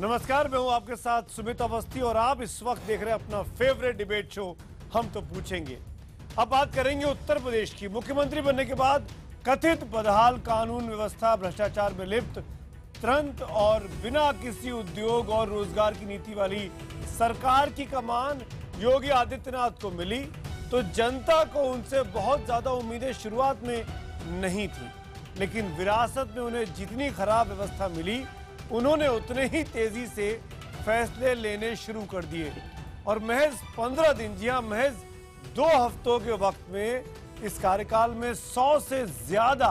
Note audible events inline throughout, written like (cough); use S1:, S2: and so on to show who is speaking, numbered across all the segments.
S1: नमस्कार मैं हूं आपके साथ सुमित अवस्थी और आप इस वक्त देख रहे हैं अपना फेवरेट डिबेट शो हम तो पूछेंगे अब बात करेंगे उत्तर प्रदेश की मुख्यमंत्री बनने के बाद कथित बदहाल कानून व्यवस्था भ्रष्टाचार में लिप्त तुरंत और बिना किसी उद्योग और रोजगार की नीति वाली सरकार की कमान योगी आदित्यनाथ को मिली तो जनता को उनसे बहुत ज्यादा उम्मीदें शुरुआत में नहीं थी लेकिन विरासत में उन्हें जितनी खराब व्यवस्था मिली उन्होंने उतने ही तेजी से फैसले लेने शुरू कर दिए और महज पंद्रह दिन जी हाँ महज दो हफ्तों के वक्त में इस कार्यकाल में सौ से ज्यादा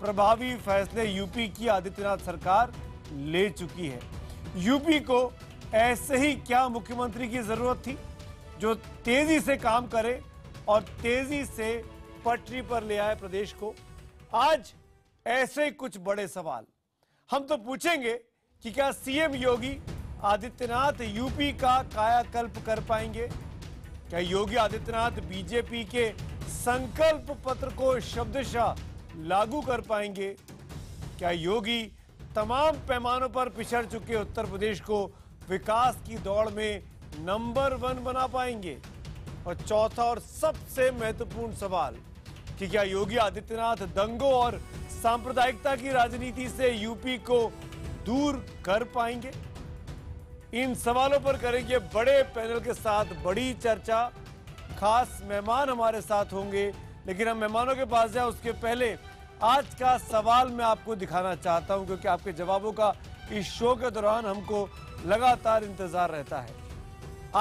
S1: प्रभावी फैसले यूपी की आदित्यनाथ सरकार ले चुकी है यूपी को ऐसे ही क्या मुख्यमंत्री की जरूरत थी जो तेजी से काम करे और तेजी से पटरी पर ले आए प्रदेश को आज ऐसे कुछ बड़े सवाल हम तो पूछेंगे कि क्या सीएम योगी आदित्यनाथ यूपी का कायाकल्प कर पाएंगे क्या योगी आदित्यनाथ बीजेपी के संकल्प पत्र को शब्दशा लागू कर पाएंगे क्या योगी तमाम पैमानों पर पिछड़ चुके उत्तर प्रदेश को विकास की दौड़ में नंबर वन बना पाएंगे और चौथा और सबसे महत्वपूर्ण सवाल कि क्या योगी आदित्यनाथ दंगों और सांप्रदायिकता की राजनीति से यूपी को दूर कर पाएंगे इन सवालों पर करेंगे बड़े पैनल के साथ बड़ी चर्चा खास मेहमान हमारे साथ होंगे लेकिन हम मेहमानों के पास जाए उसके पहले आज का सवाल मैं आपको दिखाना चाहता हूं क्योंकि आपके जवाबों का इस शो के दौरान हमको लगातार इंतजार रहता है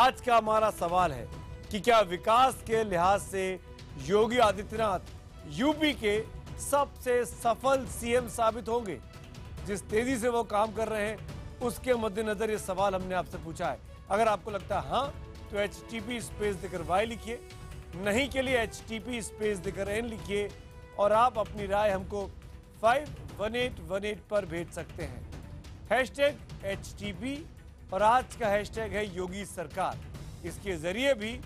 S1: आज का हमारा सवाल है कि क्या विकास के लिहाज से योगी आदित्यनाथ यूपी के सबसे सफल सीएम साबित होंगे जिस तेजी से वो काम कर रहे हैं उसके मद्देनजर ये सवाल हमने आपसे पूछा है अगर आपको लगता है हाँ तो एच टी पी स्पेस देकर वाई लिखिए नहीं के लिए एच टी पी स्पेस देकर एन लिखिए और आप अपनी राय हमको five one eight one eight पर भेज सकते हैं hashtag H T P और आज का हैश टैग है योगी सरकार इसके जरिए भी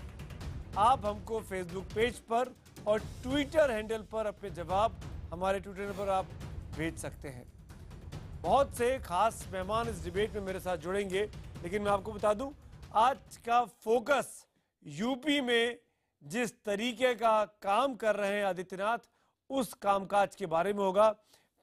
S1: आप हमको फेसबुक पेज पर और ट्विटर हैंडल पर अपने जवाब हमारे ट्विटर पर आप भेज सकते हैं बहुत से खास मेहमान इस डिबेट में मेरे साथ जुड़ेंगे लेकिन मैं आपको बता दूं आज का फोकस यूपी में जिस तरीके का काम कर रहे हैं आदित्यनाथ उस कामकाज के बारे में होगा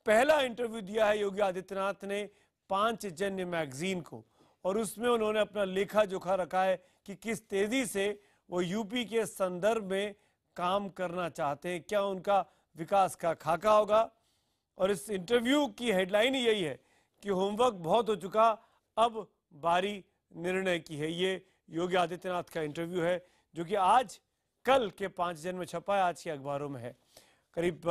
S1: पहला इंटरव्यू दिया है योगी आदित्यनाथ ने पांच जन्य मैगजीन को और उसमें उन्होंने अपना लेखा जोखा रखा है कि किस तेजी से वो यूपी के संदर्भ में काम करना चाहते हैं क्या उनका विकास का खाका होगा और इस इंटरव्यू की हेडलाइन यही है कि होमवर्क बहुत हो चुका अब बारी निर्णय की है ये योगी आदित्यनाथ का इंटरव्यू है जो कि आज कल के पांच जन में छपा है आज के अखबारों में है करीब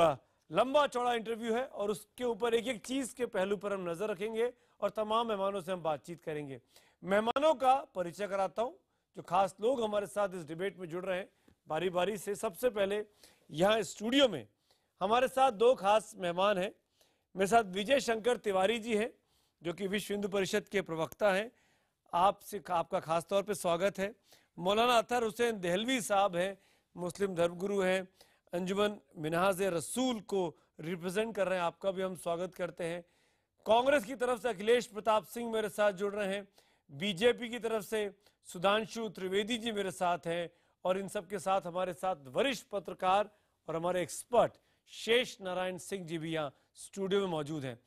S1: लंबा चौड़ा इंटरव्यू है और उसके ऊपर एक एक चीज के पहलू पर हम नजर रखेंगे और तमाम मेहमानों से हम बातचीत करेंगे मेहमानों का परिचय कराता हूं जो खास लोग हमारे साथ इस डिबेट में जुड़ रहे हैं बारी बारी से सबसे पहले यहाँ स्टूडियो में हमारे साथ दो खास मेहमान हैं मेरे साथ विजय शंकर तिवारी जी हैं जो कि विश्व हिंदू परिषद के प्रवक्ता हैं आपसे आपका खास तौर पे स्वागत है मौलाना अतर हुसैन दहलवी साहब हैं मुस्लिम धर्मगुरु हैं अंजुमन मिनाज रसूल को रिप्रेजेंट कर रहे हैं आपका भी हम स्वागत करते हैं कांग्रेस की तरफ से अखिलेश प्रताप सिंह मेरे साथ जुड़ रहे हैं बीजेपी की तरफ से सुधांशु त्रिवेदी जी मेरे साथ हैं और इन सब के साथ हमारे साथ वरिष्ठ पत्रकार और हमारे एक्सपर्ट शेष नारायण सिंह जी भी यहाँ स्टूडियो में मौजूद हैं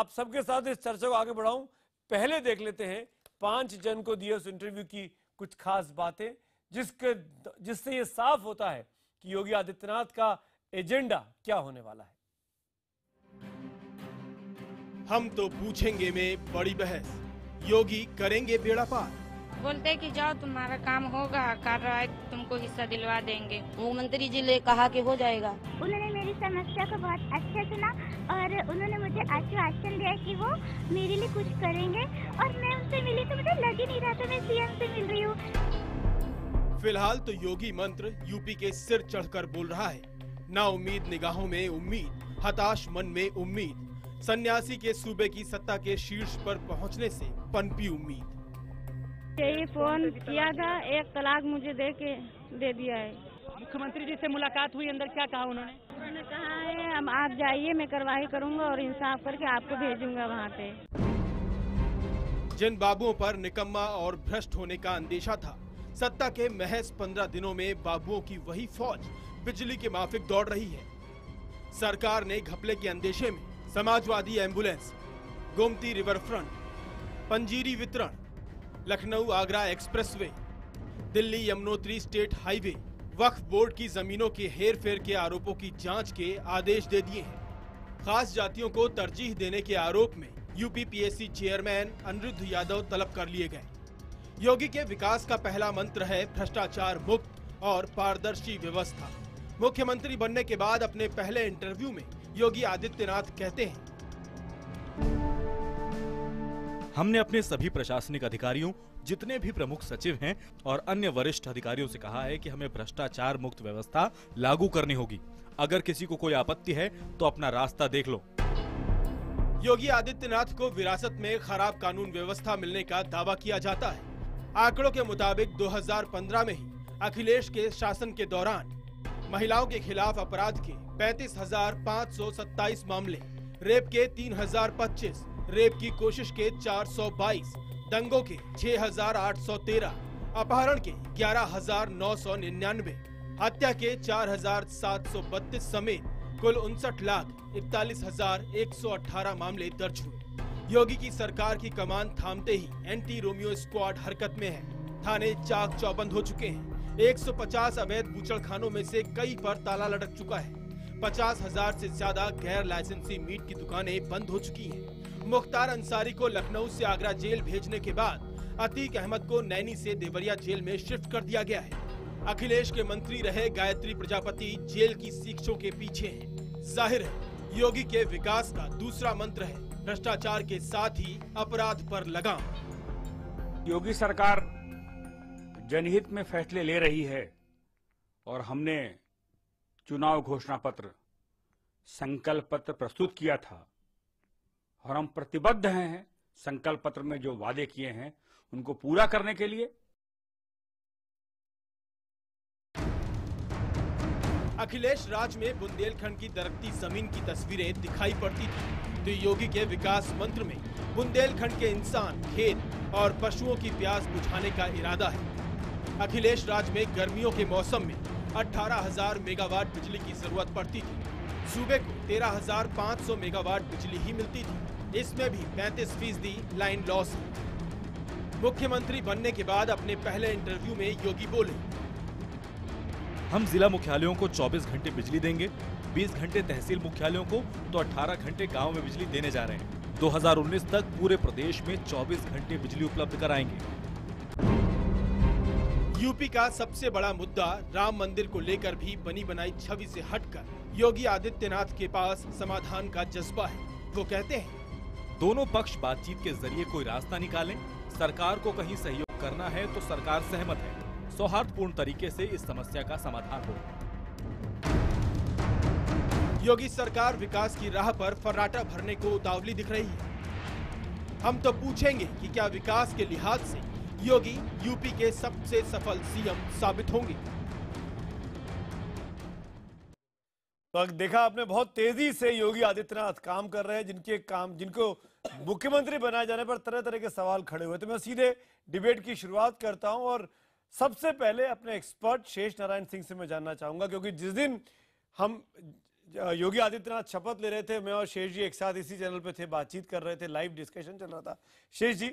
S1: आप सबके साथ इस चर्चा को आगे बढ़ाऊं पहले देख लेते हैं पांच जन को दिए उस इंटरव्यू की कुछ खास बातें जिसके जिससे ये साफ होता है कि योगी आदित्यनाथ का एजेंडा क्या होने वाला है
S2: हम तो पूछेंगे में बड़ी बहस योगी करेंगे बेड़ा पार
S1: बोलते हैं कि जाओ तुम्हारा काम होगा कार्रवाई तुमको हिस्सा दिलवा देंगे
S3: मुख्यमंत्री जी ने कहा कि हो जाएगा उन्होंने मेरी समस्या को बहुत अच्छा सुना और उन्होंने
S4: मुझे आश्वासन दिया कि वो मेरे लिए कुछ करेंगे और मैं उनसे मिली तो मुझे लग ही नहीं रहा था मैं सीएम से मिल रही हूँ
S2: फिलहाल तो योगी मंत्र यूपी के सिर चढ़कर बोल रहा है ना उम्मीद निगाहों में उम्मीद हताश मन में उम्मीद सन्यासी के सूबे की सत्ता के शीर्ष पर पहुंचने से पनपी उम्मीद
S3: यही फोन किया था एक तलाक मुझे दे के दे दिया है मुख्यमंत्री जी से मुलाकात हुई अंदर क्या कहा उन्होंने उन्होंने कहा है हम आप जाइए मैं कार्रवाई करूंगा और इंसाफ करके आपको भेजूंगा वहाँ पे
S2: जिन बाबुओं पर निकम्मा और भ्रष्ट होने का अंदेशा था सत्ता के महज पंद्रह दिनों में बाबुओं की वही फौज बिजली के माफिक दौड़ रही है सरकार ने घपले के अंदेशे में Samajwadi ambulance Gomti river front पंजीरी वितरण Lucknow Agra expressway, Delhi Yamunotri state highway Waqf board की जमीनों के हेर फेर के आरोपों की जांच के आदेश दे दिए हैं खास जातियों को तरजीह देने के आरोप में UP PSC chairman Anirudh Yadav तलब कर लिए गए योगी के विकास का पहला मंत्र है भ्रष्टाचार मुक्त और पारदर्शी व्यवस्था मुख्यमंत्री बनने के बाद अपने पहले इंटरव्यू में योगी आदित्यनाथ कहते हैं हमने अपने सभी प्रशासनिक अधिकारियों जितने भी प्रमुख सचिव हैं और अन्य वरिष्ठ अधिकारियों से कहा है कि हमें भ्रष्टाचार मुक्त व्यवस्था लागू करनी होगी अगर किसी को कोई आपत्ति है तो अपना रास्ता देख लो योगी आदित्यनाथ को विरासत में खराब कानून व्यवस्था मिलने का दावा किया जाता है आंकड़ों के मुताबिक 2015 में ही अखिलेश के शासन के दौरान महिलाओं के खिलाफ अपराध के पैंतीस मामले रेप के तीन रेप की कोशिश के 422, दंगों के 6,813, अपहरण के 11,999, हत्या के 4,732 समेत कुल उनसठ लाख इकतालीस हजार एक सौ अठारह मामले दर्ज हुए योगी की सरकार की कमान थामते ही एंटी रोमियो स्क्वाड हरकत में है थाने चाक चौबंद हो चुके हैं 150 अवैध बूचड़खानों में से कई पर ताला लटक चुका है पचास हजार ऐसी ज्यादा गैर लाइसेंसी मीट की दुकानें बंद हो चुकी हैं। मुख्तार अंसारी को लखनऊ से आगरा जेल भेजने के बाद अतीक अहमद को नैनी से देवरिया जेल में शिफ्ट कर दिया गया है अखिलेश के मंत्री रहे गायत्री प्रजापति जेल की शिक्षों के पीछे हैं। जाहिर है योगी के विकास का दूसरा मंत्र है भ्रष्टाचार के साथ ही अपराध पर लगाम योगी सरकार जनहित में फैसले ले रही है और हमने
S5: चुनाव घोषणा पत्र संकल्प पत्र प्रस्तुत किया था और हम प्रतिबद्ध हैं संकल्प पत्र में जो वादे किए हैं उनको पूरा
S2: करने के लिए अखिलेश राज में बुंदेलखंड की दरकती जमीन की तस्वीरें दिखाई पड़ती थी तो योगी के विकास मंत्र में बुंदेलखंड के इंसान खेत और पशुओं की प्यास बुझाने का इरादा है अखिलेश राज में गर्मियों के मौसम में 18,000 मेगावाट बिजली की जरूरत पड़ती थी सूबे को 13,500 मेगावाट बिजली ही मिलती थी इसमें भी 35 फीसदी लाइन लॉस है मुख्यमंत्री बनने के बाद अपने पहले इंटरव्यू में योगी बोले हम जिला मुख्यालयों को 24 घंटे बिजली देंगे 20 घंटे तहसील मुख्यालयों को तो 18 घंटे गांव में बिजली देने जा रहे हैं 2019 तक पूरे प्रदेश में 24 घंटे बिजली उपलब्ध कराएंगे यूपी का सबसे बड़ा मुद्दा राम मंदिर को लेकर भी बनी बनाई छवि से हटकर योगी आदित्यनाथ के पास समाधान का जज्बा है वो कहते हैं दोनों पक्ष बातचीत के जरिए कोई रास्ता निकालें सरकार को कहीं सहयोग करना है तो सरकार सहमत है सौहार्दपूर्ण तरीके से इस समस्या का समाधान हो योगी सरकार विकास की राह पर फर्राटा भरने को उतावली दिख रही है हम तो पूछेंगे कि क्या विकास के लिहाज से योगी यूपी के सबसे सफल सीएम साबित होंगे
S1: तो देखा आपने बहुत तेजी से योगी आदित्यनाथ काम कर रहे हैं जिनके काम जिनको मुख्यमंत्री बनाए जाने पर तरह तरह के सवाल खड़े हुए तो मैं सीधे डिबेट की शुरुआत करता हूं और सबसे पहले अपने एक्सपर्ट शेष नारायण सिंह से मैं जानना चाहूंगा क्योंकि जिस दिन हम योगी आदित्यनाथ शपथ ले रहे थे मैं और शेष जी एक साथ इसी चैनल पर थे बातचीत कर रहे थे लाइव डिस्कशन चल रहा था शेष जी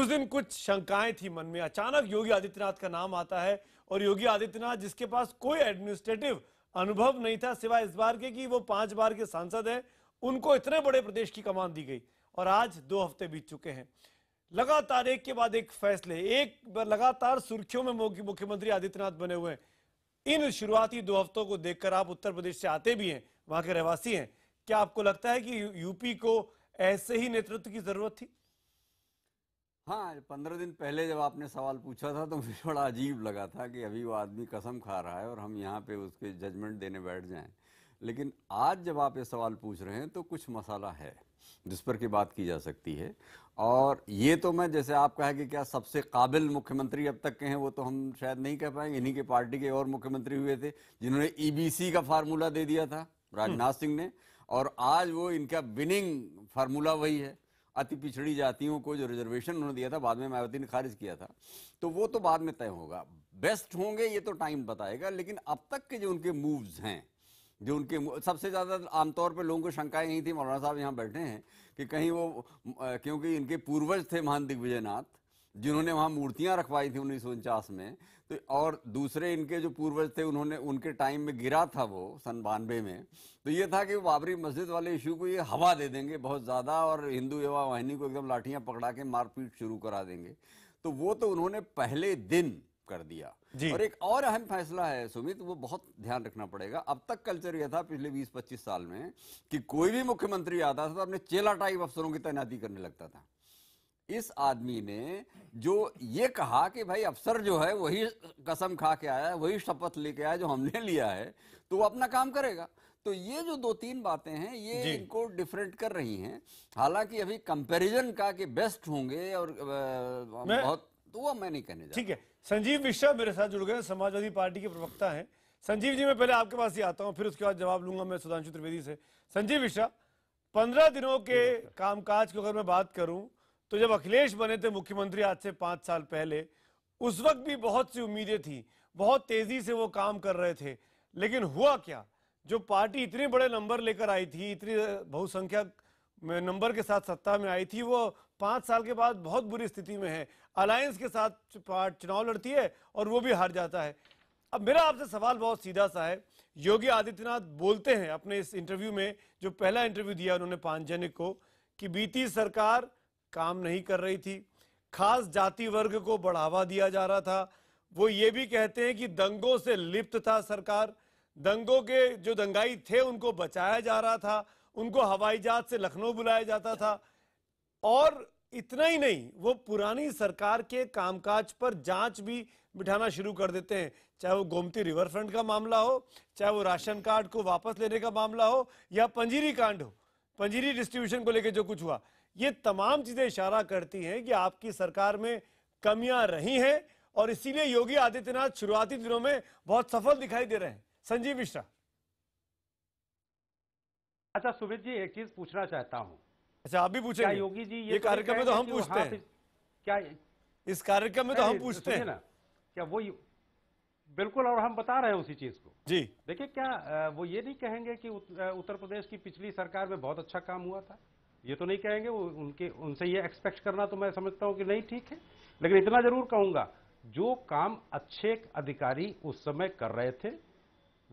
S1: उस दिन कुछ शंकाएं थी मन में अचानक योगी आदित्यनाथ का नाम आता है और योगी आदित्यनाथ जिसके पास कोई एडमिनिस्ट्रेटिव अनुभव नहीं था सिवाय इस बार के कि वो पांच बार के सांसद हैं उनको इतने बड़े प्रदेश की कमान दी गई और आज दो हफ्ते बीत चुके हैं लगातार एक के बाद एक फैसले एक लगातार सुर्खियों में मुख्यमंत्री आदित्यनाथ बने हुए हैं इन शुरुआती दो हफ्तों को देखकर आप उत्तर प्रदेश से आते भी हैं वहां के रहवासी हैं क्या आपको लगता है कि यूपी को ऐसे ही नेतृत्व की जरूरत थी
S4: हाँ पंद्रह दिन पहले जब आपने सवाल पूछा था तो मुझे बड़ा अजीब लगा था कि अभी वो आदमी कसम खा रहा है और हम यहाँ पे उसके जजमेंट देने बैठ जाएं लेकिन आज जब आप ये सवाल पूछ रहे हैं तो कुछ मसाला है जिस पर की बात की जा सकती है और ये तो मैं जैसे आप कहा कि क्या सबसे काबिल मुख्यमंत्री अब तक के हैं वो तो हम शायद नहीं कह पाएंगे इन्हीं के पार्टी के और मुख्यमंत्री हुए थे जिन्होंने ईबीसी e का फार्मूला दे दिया था राजनाथ सिंह ने और आज वो इनका विनिंग फार्मूला वही है अति पिछड़ी जातियों को जो रिजर्वेशन उन्होंने दिया था बाद में मायावती ने खारिज किया था तो वो तो बाद में तय होगा बेस्ट होंगे ये तो टाइम बताएगा लेकिन अब तक के जो उनके मूव्स हैं जो उनके सबसे ज़्यादा आमतौर पर लोगों को शंकाएं यही थी मौलाना साहब यहाँ बैठे हैं कि कहीं वो क्योंकि इनके पूर्वज थे महान दिग्विजय नाथ जिन्होंने वहाँ मूर्तियाँ रखवाई थी उन्नीस में तो और दूसरे इनके जो पूर्वज थे उन्होंने उनके टाइम में गिरा था वो सन बानवे में तो ये था कि बाबरी मस्जिद वाले इशू को ये हवा दे देंगे बहुत ज़्यादा और हिंदू युवा वाहिनी को एकदम लाठियाँ पकड़ा के मारपीट शुरू करा देंगे तो वो तो उन्होंने पहले दिन कर दिया और एक और अहम फैसला है सुमित वो बहुत ध्यान रखना पड़ेगा अब तक कल्चर यह था पिछले 20-25 साल में कि कोई भी मुख्यमंत्री आता था तो अपने चेला टाइप अफसरों की तैनाती करने लगता था इस आदमी ने जो ये कहा कि भाई अफसर जो है वही कसम खा के आया है वही शपथ लेके आया जो हमने लिया है तो वो अपना काम करेगा तो ये जो दो तीन बातें हैं ये इनको डिफरेंट कर रही हैं हालांकि अभी कंपैरिजन का कि बेस्ट होंगे और मैं, बहुत तो वो
S1: मैं नहीं कहने जा ठीक है संजीव मिश्रा मेरे साथ जुड़ गए समाजवादी पार्टी के प्रवक्ता हैं संजीव जी मैं पहले आपके पास ही आता हूँ फिर उसके बाद जवाब लूंगा मैं सुधांशु त्रिवेदी से संजीव मिश्रा पंद्रह दिनों के कामकाज की अगर मैं बात करूं तो जब अखिलेश बने थे मुख्यमंत्री आज से पांच साल पहले उस वक्त भी बहुत सी उम्मीदें थी बहुत तेजी से वो काम कर रहे थे लेकिन हुआ क्या जो पार्टी इतने बड़े नंबर लेकर आई थी इतनी बहुसंख्यक नंबर के साथ सत्ता में आई थी वो पांच साल के बाद बहुत बुरी स्थिति में है अलायंस के साथ चुनाव लड़ती है और वो भी हार जाता है अब मेरा आपसे सवाल बहुत सीधा सा है योगी आदित्यनाथ बोलते हैं अपने इस इंटरव्यू में जो पहला इंटरव्यू दिया उन्होंने पांच जनिक को कि बीती सरकार काम नहीं कर रही थी खास जाति वर्ग को बढ़ावा दिया जा रहा था वो ये भी कहते हैं कि दंगों से लिप्त था सरकार दंगों के जो दंगाई थे उनको बचाया जा रहा था उनको हवाई जहाज से लखनऊ बुलाया जाता था और इतना ही नहीं वो पुरानी सरकार के कामकाज पर जांच भी बिठाना शुरू कर देते हैं चाहे वो गोमती रिवर फ्रंट का मामला हो चाहे वो राशन कार्ड को वापस लेने का मामला हो या पंजीरी कांड हो पंजीरी डिस्ट्रीब्यूशन को लेकर जो कुछ हुआ ये तमाम चीजें इशारा करती हैं कि आपकी सरकार में कमियां रही हैं और इसीलिए योगी आदित्यनाथ शुरुआती दिनों में बहुत सफल दिखाई दे रहे हैं संजीव मिश्रा
S6: अच्छा सुमित जी एक चीज पूछना चाहता हूं अच्छा आप भी पूछे योगी जी ये, तो कार्यक्रम में तो हम पूछते हैं क्या इस कार्यक्रम में तो हम पूछते हैं ना क्या वो बिल्कुल और हम बता रहे हैं उसी चीज को जी देखिए क्या वो ये नहीं कहेंगे कि उत्तर प्रदेश की पिछली सरकार में बहुत अच्छा काम हुआ था ये तो नहीं कहेंगे उनके उनसे ये एक्सपेक्ट करना तो मैं समझता हूं कि नहीं ठीक है लेकिन इतना जरूर कहूंगा जो काम अच्छे अधिकारी उस समय कर रहे थे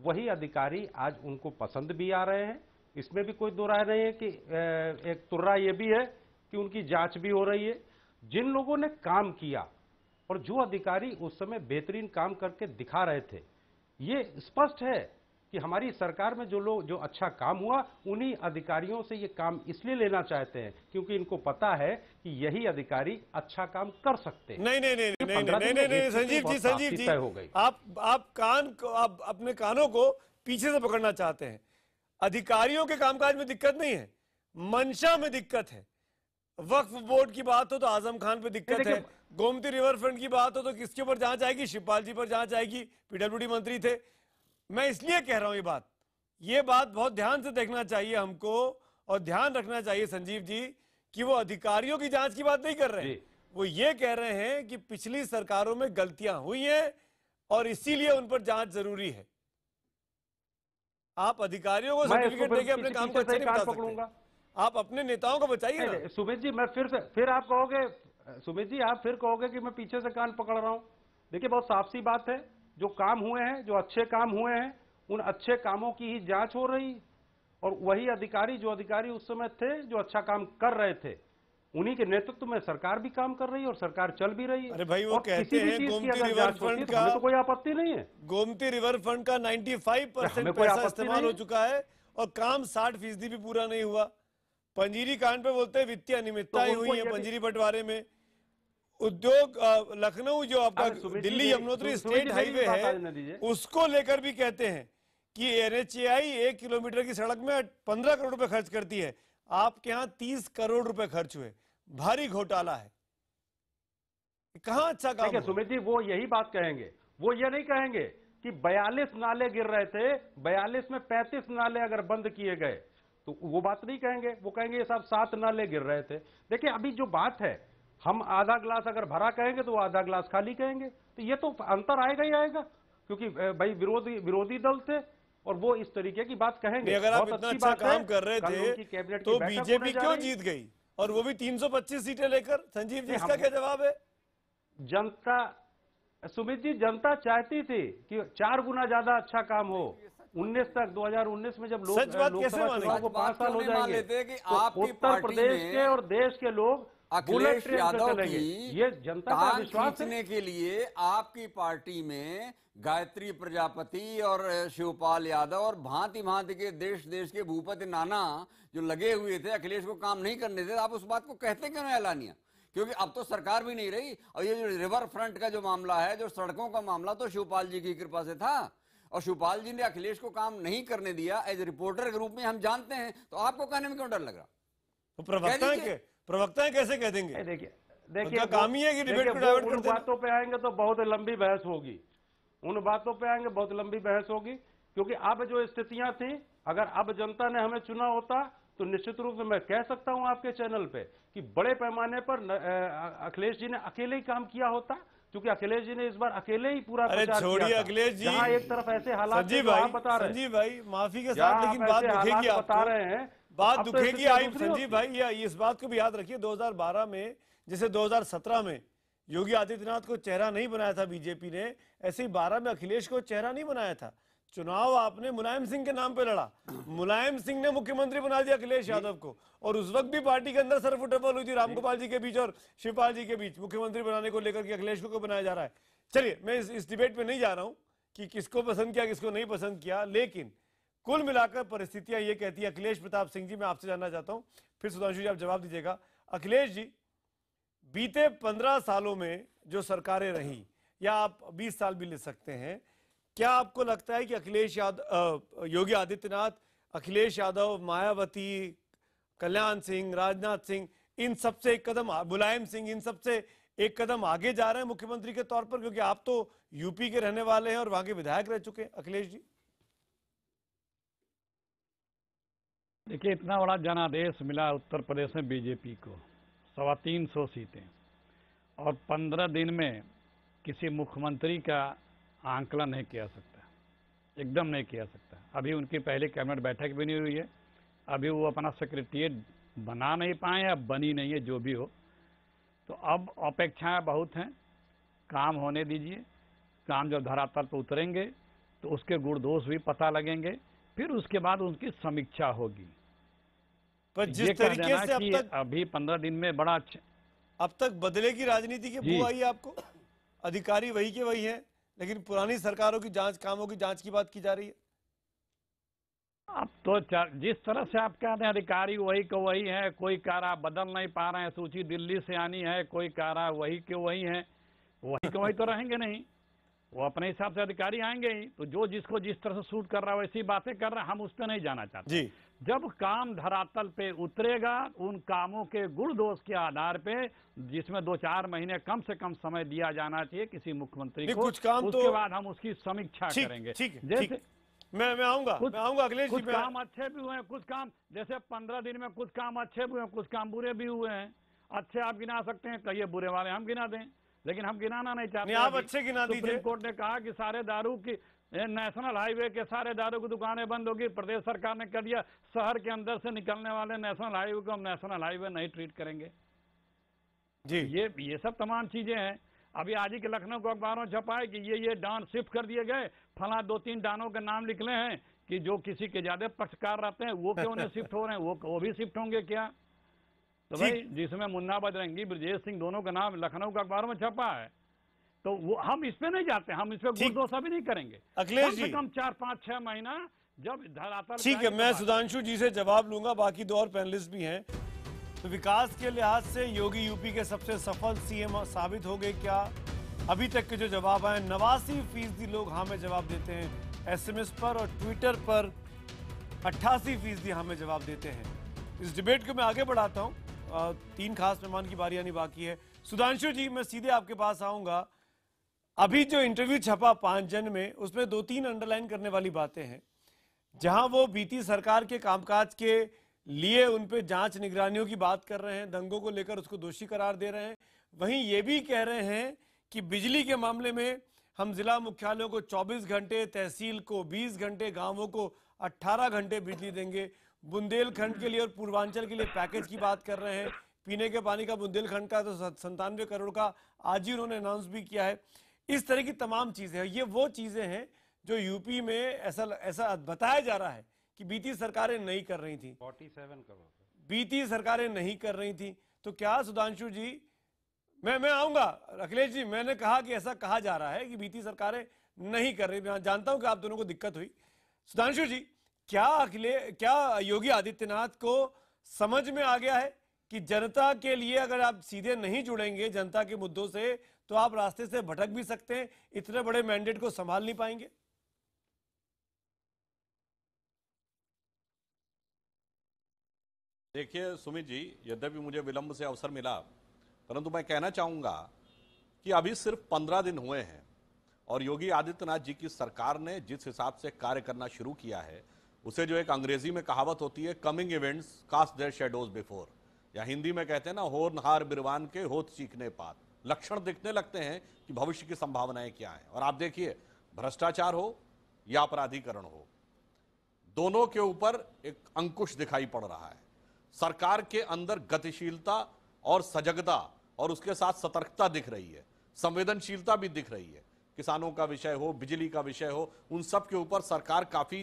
S6: वही अधिकारी आज उनको पसंद भी आ रहे हैं इसमें भी कोई दो राय नहीं है कि एक तुर्रा ये भी है कि उनकी जांच भी हो रही है जिन लोगों ने काम किया और जो अधिकारी उस समय बेहतरीन काम करके दिखा रहे थे ये स्पष्ट है कि हमारी सरकार में जो लोग जो अच्छा काम हुआ उन्हीं अधिकारियों से ये काम इसलिए लेना चाहते हैं क्योंकि इनको पता है कि यही अधिकारी अच्छा काम कर सकते हैं नहीं नहीं नहीं नहीं नहीं नहीं, नहीं, संजीव जी संजीव जी हो गई
S1: आप आप कान आप अपने कानों को पीछे से पकड़ना चाहते हैं अधिकारियों के कामकाज में दिक्कत नहीं है मंशा में दिक्कत है वक्फ बोर्ड की बात हो तो आजम खान पे दिक्कत है गोमती रिवर फ्रंट की बात हो तो किसके ऊपर जांच आएगी शिवपाल जी पर जांच आएगी पीडब्ल्यूडी मंत्री थे मैं इसलिए कह रहा हूं ये बात ये बात बहुत ध्यान से देखना चाहिए हमको और ध्यान रखना चाहिए संजीव जी कि वो अधिकारियों की जांच की बात नहीं कर रहे वो ये कह रहे हैं कि पिछली सरकारों में गलतियां हुई हैं और इसीलिए उन पर जांच जरूरी है आप अधिकारियों को सर्टिफिकेट देके अपने काम को अच्छा नहीं बता सकते आप अपने नेताओं
S6: को बचाइए ना सुमित जी मैं फिर से फिर आप कहोगे सुमित जी आप फिर कहोगे कि मैं पीछे से कान पकड़ रहा हूं देखिए बहुत साफ सी बात है जो काम हुए हैं जो अच्छे काम हुए हैं उन अच्छे कामों की ही जांच हो रही और वही अधिकारी जो अधिकारी उस समय थे जो अच्छा काम कर रहे थे उन्हीं के नेतृत्व में सरकार भी काम कर रही है और सरकार चल भी रही है अरे भाई वो कहते हैं गोमती रिवर फंड तो का तो
S1: कोई आपत्ति नहीं है गोमती रिवर फंड का 95 परसेंट पैसा इस्तेमाल हो चुका है और काम 60 फीसदी भी पूरा नहीं हुआ पंजीरी कांड पे बोलते हैं वित्तीय तो अनियमितता हुई है पंजीरी बंटवारे में उद्योग लखनऊ जो आपका दिल्ली यमुनोत्री स्टेट हाईवे है उसको लेकर भी कहते हैं कि एनएचएआई एक किलोमीटर की सड़क में पंद्रह करोड़ रुपए खर्च करती है आपके यहाँ तीस करोड़ रुपए खर्च हुए भारी घोटाला है कहा अच्छा
S6: काम सुमित जी वो यही बात कहेंगे वो ये नहीं कहेंगे कि 42 नाले गिर रहे थे 42 में 35 नाले अगर बंद किए गए तो वो बात नहीं कहेंगे वो कहेंगे साहब सात नाले गिर रहे थे देखिए अभी जो बात है हम आधा ग्लास अगर भरा कहेंगे तो वो आधा ग्लास खाली कहेंगे तो ये तो अंतर आएगा ही आएगा क्योंकि भाई विरोधी विरोधी दल थे
S1: और वो इस तरीके की बात कहेंगे अगर आप इतना अच्छा काम कर रहे थे तो बीजेपी क्यों जीत गई और वो भी 325 सीटें लेकर संजीव जी इसका क्या जवाब है जनता
S6: सुमित जी जनता चाहती थी कि चार गुना ज्यादा अच्छा काम हो उन्नीस तक 2019 में जब लोग लोकसभा चुनाव को पांच साल हो जाएंगे तो उत्तर प्रदेश के और देश के लोग अखिलेश यादव की ये जनता विश्वास खींचने
S4: के लिए आपकी पार्टी में गायत्री प्रजापति और शिवपाल यादव और भांति भांति के देश देश के भूपति नाना जो लगे हुए थे अखिलेश को काम नहीं करने थे आप उस बात को कहते क्यों नहीं ऐलानिया क्योंकि अब तो सरकार भी नहीं रही और ये जो रिवर फ्रंट का जो मामला है जो सड़कों का मामला तो शिवपाल जी की कृपा से था और शिवपाल जी ने अखिलेश को काम नहीं करने दिया एज रिपोर्टर के रूप में हम जानते हैं तो आपको कहने में क्यों डर लग रहा तो प्रवक्ता है कैसे कह देंगे देखिए देखिए काम ही है कि डिबेट को डाइवर्ट उन बातों
S6: पे आएंगे तो बहुत लंबी बहस होगी उन बातों पे आएंगे बहुत लंबी बहस होगी क्योंकि अब जो स्थितियां थी अगर अब जनता ने हमें चुना होता तो निश्चित रूप से मैं कह सकता हूं आपके चैनल पे कि बड़े पैमाने पर अखिलेश जी ने अकेले ही काम किया होता क्योंकि अखिलेश जी ने इस बार अकेले ही पूरा अरे छोड़िए अखिलेश जी यहाँ एक तरफ ऐसे हालात जी तो आप बता रहे जी
S1: भाई माफी के साथ लेकिन बात दुखेगी आप बता रहे हैं बात तो दुखेगी आई संजीव भाई या इस बात को भी याद रखिए 2012 में जैसे 2017 में योगी आदित्यनाथ को चेहरा नहीं बनाया था बीजेपी ने ऐसे ही बारह में अखिलेश को चेहरा नहीं बनाया था चुनाव आपने मुलायम सिंह के नाम पे लड़ा मुलायम सिंह ने मुख्यमंत्री बना दिया अखिलेश यादव को और उस वक्त भी पार्टी के अंदर सरफ उठल हुई थी रामगोपाल जी के बीच और शिवपाल जी के बीच मुख्यमंत्री बनाने को लेकर के अखिलेश को बनाया जा रहा है चलिए मैं इस, इस डिबेट में नहीं जा रहा हूं कि किसको पसंद किया किसको नहीं पसंद किया लेकिन कुल मिलाकर परिस्थितियां ये कहती है अखिलेश प्रताप सिंह जी मैं आपसे जानना चाहता हूं फिर सुधांशु जी आप जवाब दीजिएगा अखिलेश जी बीते पंद्रह सालों में जो सरकारें रही या आप बीस साल भी ले सकते हैं क्या आपको लगता है कि अखिलेश यादव योगी आदित्यनाथ अखिलेश यादव मायावती कल्याण सिंह राजनाथ सिंह इन सबसे एक कदम मुलायम सिंह इन सबसे एक कदम आगे जा रहे हैं मुख्यमंत्री के तौर पर क्योंकि आप तो यूपी के रहने वाले हैं और वहां के विधायक रह चुके हैं अखिलेश जी
S5: देखिए इतना बड़ा जनादेश मिला उत्तर प्रदेश में बीजेपी को सवा तीन सौ सीटें और पंद्रह दिन में किसी मुख्यमंत्री का आंकला नहीं किया सकता एकदम नहीं किया सकता अभी उनकी पहली कैबिनेट बैठक भी नहीं हुई है अभी वो अपना सेक्रेटरीट बना नहीं पाए या बनी नहीं है जो भी हो तो अब अपेक्षाएं बहुत हैं काम होने दीजिए काम जब धरातल पर उतरेंगे तो उसके गुण दोष भी पता लगेंगे फिर उसके बाद उनकी समीक्षा होगी पर जिस तरीके से अब तक
S1: अभी पंद्रह दिन में बड़ा अच्छा अब तक बदले की राजनीति की बू आई आपको अधिकारी वही के वही है लेकिन पुरानी सरकारों की जांच कामों की जांच की बात की जा रही है
S5: अब तो जिस तरह से आप कह रहे हैं अधिकारी वही के वही हैं कोई कारा बदल नहीं पा रहे हैं सूची दिल्ली से आनी है कोई कारा वही के वही हैं वही के वही तो रहेंगे नहीं वो अपने हिसाब से अधिकारी आएंगे ही तो जो जिसको जिस तरह से सूट कर रहा है वैसी बातें कर रहा है हम उस पर नहीं जाना चाहते जी जब काम धरातल पे उतरेगा उन कामों के गुण दोष के आधार पे जिसमें दो चार महीने कम से कम समय दिया जाना चाहिए किसी मुख्यमंत्री को कुछ काम उसके तो... बाद हम उसकी समीक्षा करेंगे ठीक, जैसे मैं मैं आऊंगा मैं आऊंगा अगले कुछ काम अच्छे भी हुए हैं कुछ काम जैसे पंद्रह दिन में कुछ काम अच्छे भी हुए हैं कुछ काम बुरे भी हुए हैं अच्छे आप गिना सकते हैं कहिए बुरे वाले हम गिना दें लेकिन हम गिनाना नहीं चाहते आप अच्छे गिना दीजिए कोर्ट ने कहा कि सारे दारू की नेशनल हाईवे के सारे दारू की दुकानें बंद होगी प्रदेश सरकार ने कर दिया शहर के अंदर से निकलने वाले नेशनल हाईवे को हम नेशनल हाईवे नहीं ट्रीट करेंगे जी ये ये सब तमाम चीजें हैं अभी आज ही के लखनऊ को अखबारों छपाए कि ये ये डान शिफ्ट कर दिए गए फला दो तीन डानों के नाम निकले हैं कि जो किसी के ज्यादा पक्षकार रहते हैं वो क्यों उन्हें शिफ्ट हो रहे हैं वो वो भी शिफ्ट होंगे क्या तो भाई जिसमें मुन्ना बजरंगी ब्रजेश सिंह दोनों का नाम लखनऊ के अखबारों में छपा है तो वो हम इसमें नहीं जाते हम इसमें पे गुणदोषा भी नहीं करेंगे अखिलेश जी कम चार पाँच छह महीना जब धरातल ठीक है मैं तो
S1: सुधांशु जी से जवाब लूंगा बाकी दो और पैनलिस्ट भी हैं तो विकास के लिहाज से योगी यूपी के सबसे सफल सीएम साबित हो गए क्या अभी तक के जो जवाब आए नवासी फीसदी लोग हमें हाँ जवाब देते हैं एसएमएस पर और ट्विटर पर अट्ठासी फीसदी हमें हाँ जवाब देते हैं इस डिबेट को मैं आगे बढ़ाता हूँ तीन खास मेहमान की बारी आनी बाकी है सुधांशु जी मैं सीधे आपके पास आऊंगा अभी जो इंटरव्यू छपा पांच जन में उसमें दो तीन अंडरलाइन करने वाली बातें हैं जहां वो बीती सरकार के कामकाज के लिए उन पर जांच निगरानियों की बात कर रहे हैं दंगों को लेकर उसको दोषी करार दे रहे हैं वहीं ये भी कह रहे हैं कि बिजली के मामले में हम जिला मुख्यालयों को 24 घंटे तहसील को 20 घंटे गांवों को 18 घंटे बिजली देंगे बुंदेलखंड के लिए और पूर्वांचल के लिए पैकेज की बात कर रहे हैं पीने के पानी का बुंदेलखंड का तो संतानवे करोड़ का आज ही उन्होंने अनाउंस भी किया है इस तरह की तमाम चीज़ें हैं ये वो चीज़ें हैं जो यूपी में ऐसा ऐसा बताया जा रहा है कि बीती सरकारें नहीं कर रही थी 47 करोड़ बीती सरकारें नहीं कर रही थी तो क्या सुधांशु जी मैं मैं आऊंगा अखिलेश जी मैंने कहा कि ऐसा कहा जा रहा है कि बीती सरकारें नहीं कर रही मैं जानता हूं कि आप दोनों को दिक्कत हुई सुधांशु जी क्या अखिले क्या योगी आदित्यनाथ को समझ में आ गया है कि जनता के लिए अगर आप सीधे नहीं जुड़ेंगे जनता के मुद्दों से तो आप रास्ते से भटक भी सकते हैं इतने बड़े मैंडेट को संभाल नहीं पाएंगे
S7: देखिए सुमित जी यद्यपि मुझे विलंब से अवसर मिला परंतु मैं कहना चाहूंगा कि अभी सिर्फ पंद्रह दिन हुए हैं और योगी आदित्यनाथ जी की सरकार ने जिस हिसाब से कार्य करना शुरू किया है उसे जो एक अंग्रेजी में कहावत होती है coming events cast their shadows before या हिंदी में कहते हैं ना होनहार बिरवान के होत चीखने पात लक्षण दिखने लगते हैं कि भविष्य की संभावनाएं क्या हैं और आप देखिए भ्रष्टाचार हो या अपराधीकरण हो दोनों के ऊपर एक अंकुश दिखाई पड़ रहा है सरकार के अंदर गतिशीलता और सजगता और उसके साथ सतर्कता दिख रही है संवेदनशीलता भी दिख रही है किसानों का विषय हो बिजली का विषय हो उन सब के ऊपर सरकार काफ़ी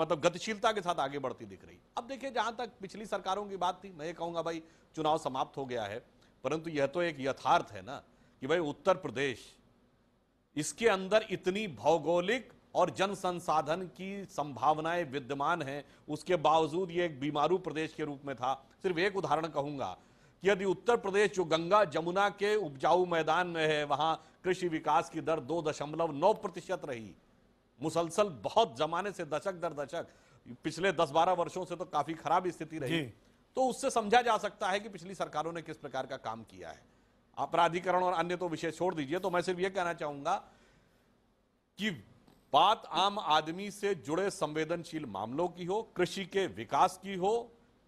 S7: मतलब गतिशीलता के साथ आगे बढ़ती दिख रही अब देखिए जहां तक पिछली सरकारों की बात थी मैं ये कहूंगा भाई चुनाव समाप्त हो गया है परंतु यह तो एक यथार्थ है ना कि भाई उत्तर प्रदेश इसके अंदर इतनी भौगोलिक और जन संसाधन की संभावनाएं विद्यमान हैं उसके बावजूद ये एक बीमारू प्रदेश के रूप में था सिर्फ एक उदाहरण कहूंगा कि यदि उत्तर प्रदेश जो गंगा जमुना के उपजाऊ मैदान में है वहां कृषि विकास की दर दो दशमलव नौ प्रतिशत रही मुसलसल बहुत जमाने से दशक दर दशक पिछले दस बारह वर्षों से तो काफी खराब स्थिति रही तो उससे समझा जा सकता है कि पिछली सरकारों ने किस प्रकार का काम किया है अपराधिकरण और अन्य तो विषय छोड़ दीजिए तो मैं सिर्फ यह कहना चाहूंगा कि बात आम आदमी से जुड़े संवेदनशील मामलों की हो कृषि के विकास की हो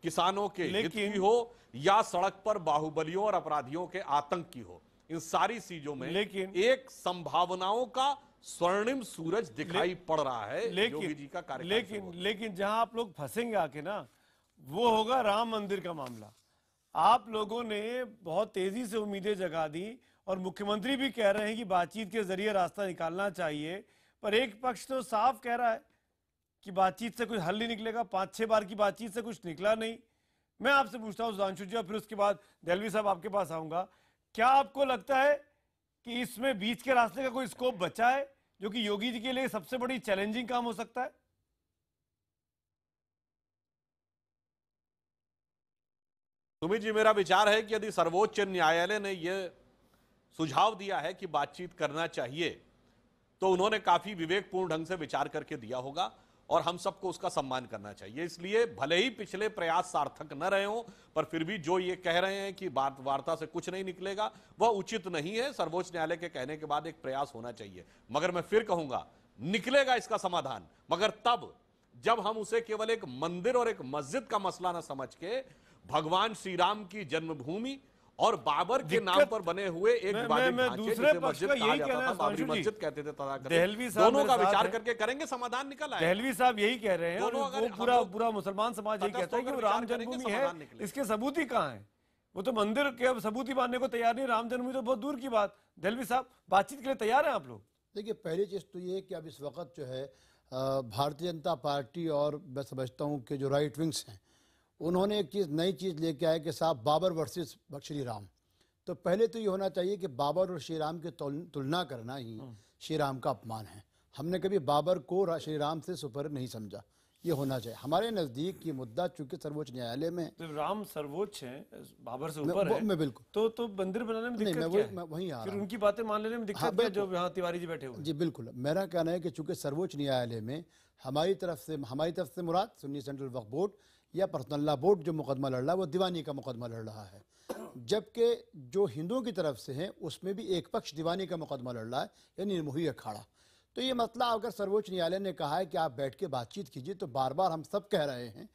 S7: किसानों के हित की हो या सड़क पर बाहुबलियों और अपराधियों के आतंक की हो इन सारी चीजों में लेकिन एक संभावनाओं का स्वर्णिम सूरज दिखाई पड़ रहा है लेकिन जी का कार्य लेकिन
S1: लेकिन जहां आप लोग फंसेंगे आके ना वो होगा राम मंदिर का मामला आप लोगों ने बहुत तेजी से उम्मीदें जगा दी और मुख्यमंत्री भी कह रहे हैं कि बातचीत के जरिए रास्ता निकालना चाहिए पर एक पक्ष तो साफ कह रहा है कि बातचीत से कुछ हल नहीं निकलेगा पांच छह बार की बातचीत से कुछ निकला नहीं मैं आपसे पूछता हूं सुधांशु जी और फिर उसके बाद दहलवी साहब आपके पास आऊंगा क्या आपको लगता है कि इसमें बीच के रास्ते का कोई स्कोप बचा है जो कि योगी जी के लिए सबसे बड़ी चैलेंजिंग काम हो सकता है
S7: सुमित जी मेरा विचार है कि यदि सर्वोच्च न्यायालय ने यह सुझाव दिया है कि बातचीत करना चाहिए तो उन्होंने काफी विवेकपूर्ण ढंग से विचार करके दिया होगा और हम सबको उसका सम्मान करना चाहिए इसलिए भले ही पिछले प्रयास सार्थक न रहे हों पर फिर भी जो ये कह रहे हैं कि बात वार्ता से कुछ नहीं निकलेगा वह उचित नहीं है सर्वोच्च न्यायालय के कहने के बाद एक प्रयास होना चाहिए मगर मैं फिर कहूंगा निकलेगा इसका समाधान मगर तब जब हम उसे केवल एक मंदिर और एक मस्जिद का मसला ना समझ के भगवान श्री राम की जन्मभूमि और बाबर के नाम पर बने हुए एक दूसरे मस्जिद यही बाबरी मस्जिद कहते थे दहलवी साहब दोनों का विचार करके करेंगे समाधान निकल
S1: आया दहलवी साहब यही कह रहे हैं वो पूरा पूरा मुसलमान समाज यही कहता है कि राम जन्मभूमि है इसके सबूत ही कहाँ है वो तो मंदिर के अब सबूत ही मानने को तैयार नहीं राम जन्मभूमि तो बहुत दूर की बात दहलवी साहब बातचीत के लिए तैयार है आप लोग
S8: देखिए पहली चीज़ तो ये है कि अब इस वक्त जो है भारतीय जनता पार्टी और मैं समझता हूँ कि जो राइट विंग्स हैं उन्होंने एक चीज़ नई चीज़ लेके आए कि साहब बाबर वर्सेस श्री राम तो पहले तो ये होना चाहिए कि बाबर और श्री राम की तुलना करना ही हाँ। श्री राम का अपमान है हमने कभी बाबर को श्री राम से सुपर नहीं समझा ये होना चाहिए हमारे नजदीक ये मुद्दा चूंकि सर्वोच्च न्यायालय में
S1: तो राम सर्वोच्च है बाबर से ऊपर है मैं बिल्कुल तो तो मंदिर बनाने में दिक्कत क्या है वही आ रहा उनकी बातें मान लेने में दिक्कत हाँ, जो यहाँ तिवारी जी बैठे हुए
S8: जी बिल्कुल मेरा कहना है कि चूंकि सर्वोच्च न्यायालय में हमारी तरफ से हमारी तरफ से मुराद सुन्नी सेंट्रल वक्फ बोर्ड या पर्सनल ला बोर्ड जो मुकदमा लड़ रहा है वो दीवानी का मुकदमा लड़ रहा है जबकि जो हिंदुओं की तरफ से हैं उसमें भी एक पक्ष दीवानी का मुकदमा लड़ रहा है यानी निर्मोही अखाड़ा तो ये मसला अगर सर्वोच्च न्यायालय ने कहा है कि आप बैठ के बातचीत कीजिए तो बार बार हम सब कह रहे हैं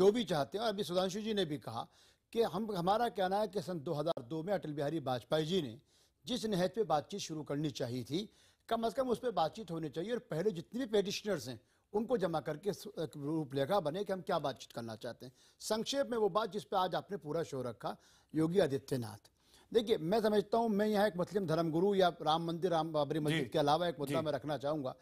S8: जो भी चाहते हैं और अभी सुधांशु जी ने भी कहा कि हम हमारा कहना है कि सन 2002 में अटल बिहारी वाजपेयी जी ने जिस नहज पे बातचीत शुरू करनी चाहिए थी कम अज़ कम उस पर बातचीत होनी चाहिए और पहले जितने भी पेटिशनर्स हैं उनको जमा करके रूपरेखा बने कि हम क्या बातचीत करना चाहते हैं संक्षेप में वो बात जिस आज आपने पूरा शोर रखा योगी आदित्यनाथ देखिए मैं समझता हूँ मैं यहाँ एक मुस्लिम धर्मगुरु या राम मंदिर राम बाबरी मस्जिद के अलावा एक मुद्दा मैं रखना चाहूँगा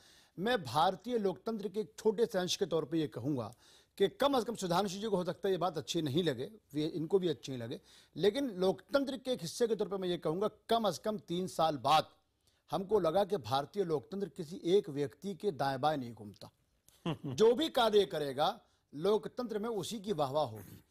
S8: मैं भारतीय लोकतंत्र के एक छोटे से अंश के तौर पर ये कहूँगा कि कम अज कम सुधांशु जी को हो सकता है ये बात अच्छी नहीं लगे इनको भी अच्छी नहीं लगे लेकिन लोकतंत्र के एक हिस्से के तौर पर मैं ये कहूँगा कम अज कम तीन साल बाद हमको लगा कि भारतीय लोकतंत्र किसी एक व्यक्ति के दाएं बाएं नहीं घूमता जो भी कार्य करेगा लोकतंत्र में उसी की वाहवाह होगी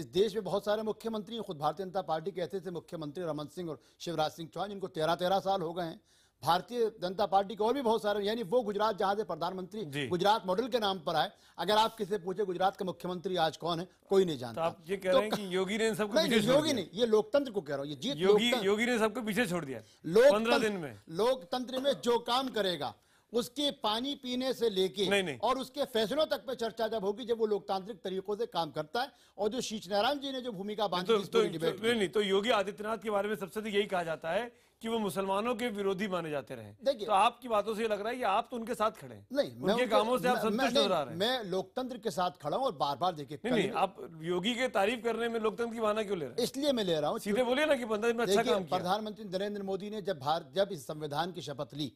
S8: इस देश में बहुत सारे मुख्यमंत्री खुद भारतीय जनता पार्टी के ऐसे थे मुख्यमंत्री रमन सिंह और शिवराज सिंह चौहान जिनको तेरह तेरह साल हो गए हैं भारतीय जनता पार्टी के और भी बहुत सारे यानी वो गुजरात जहां से प्रधानमंत्री गुजरात मॉडल के नाम पर आए अगर आप किसी पूछे गुजरात का मुख्यमंत्री आज कौन है कोई नहीं जानता तो आप ये कह रहे हैं
S1: कि योगी ने सबको नहीं, योगी नहीं
S8: ये लोकतंत्र को कह रहा हूँ ये जीत योगी
S1: योगी ने सबको पीछे छोड़ दिया
S8: लोकतंत्र दिन में लोकतंत्र में जो काम करेगा उसके पानी पीने से लेके और उसके फैसलों तक पे चर्चा जब होगी जब वो लोकतांत्रिक तरीकों से काम करता है और जो शीश नारायण जी ने जो भूमिका बांधी तो, तो, तो,
S1: नहीं, नहीं तो योगी आदित्यनाथ के बारे में सबसे यही कहा जाता है कि वो मुसलमानों के विरोधी माने जाते रहे देखिए तो आपकी बातों से ये लग रहा है कि आप तो उनके साथ खड़े नहीं उनके कामों से आप संतुष्ट हो रहे हैं
S8: मैं लोकतंत्र के साथ खड़ा हूँ और बार बार देखिए नहीं, नहीं आप
S1: योगी के तारीफ करने में लोकतंत्र की माना क्यों ले रहे हैं
S8: इसलिए मैं ले रहा हूँ सीधे बोलिए ना कि
S1: पंद्रह अच्छा
S8: प्रधानमंत्री नरेंद्र मोदी ने जब भारत जब इस संविधान की शपथ ली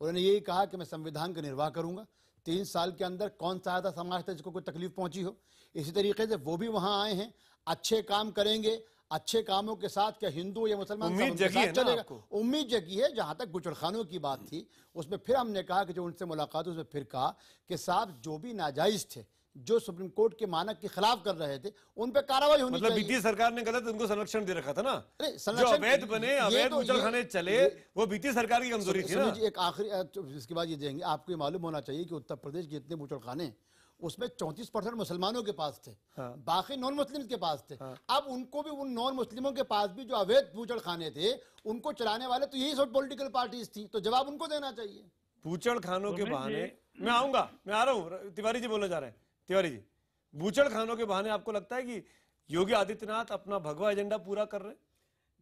S8: उन्होंने यही कहा कि मैं संविधान का निर्वाह करूंगा तीन साल के अंदर कौन सा ऐसा समाज था जिसको कोई तकलीफ पहुंची हो इसी तरीके से वो भी वहां आए हैं अच्छे काम करेंगे अच्छे कामों के साथ क्या हिंदू या मुसलमान उम्मीद जगी चलेगा उम्मीद जगी है जहां तक गुचड़खानों की बात थी उसमें फिर हमने कहा कि जो उनसे मुलाकात उसमें फिर कहा कि साहब जो भी नाजायज थे जो सुप्रीम कोर्ट के मानक के खिलाफ कर रहे थे उन पर कार्रवाई होनी मतलब चाहिए।
S1: सरकार ने गलत उनको संरक्षण दे रखा था ना जो अवैध बने तो अवैध तो खाने चले वो बीती सरकार की कमजोरी थी ना
S8: एक आखिरी तो इसके बाद ये देंगे आपको ये मालूम होना चाहिए कि उत्तर प्रदेश के इतने मुचलखाने उसमें 34 परसेंट मुसलमानों के पास थे हाँ। बाकी नॉन मुस्लिम के पास थे हाँ। अब उनको भी उन नॉन मुस्लिमों के पास भी जो अवैध पूछड़ खाने थे उनको चलाने वाले तो यही सब पॉलिटिकल पार्टीज थी तो जवाब उनको देना चाहिए
S1: पूछड़ खानों तो के बहाने हम्म। मैं आऊंगा मैं आ रहा हूँ तिवारी जी बोलने जा रहे हैं तिवारी जी बूचड़ खानों के बहाने आपको लगता है कि योगी आदित्यनाथ अपना भगवा एजेंडा पूरा कर रहे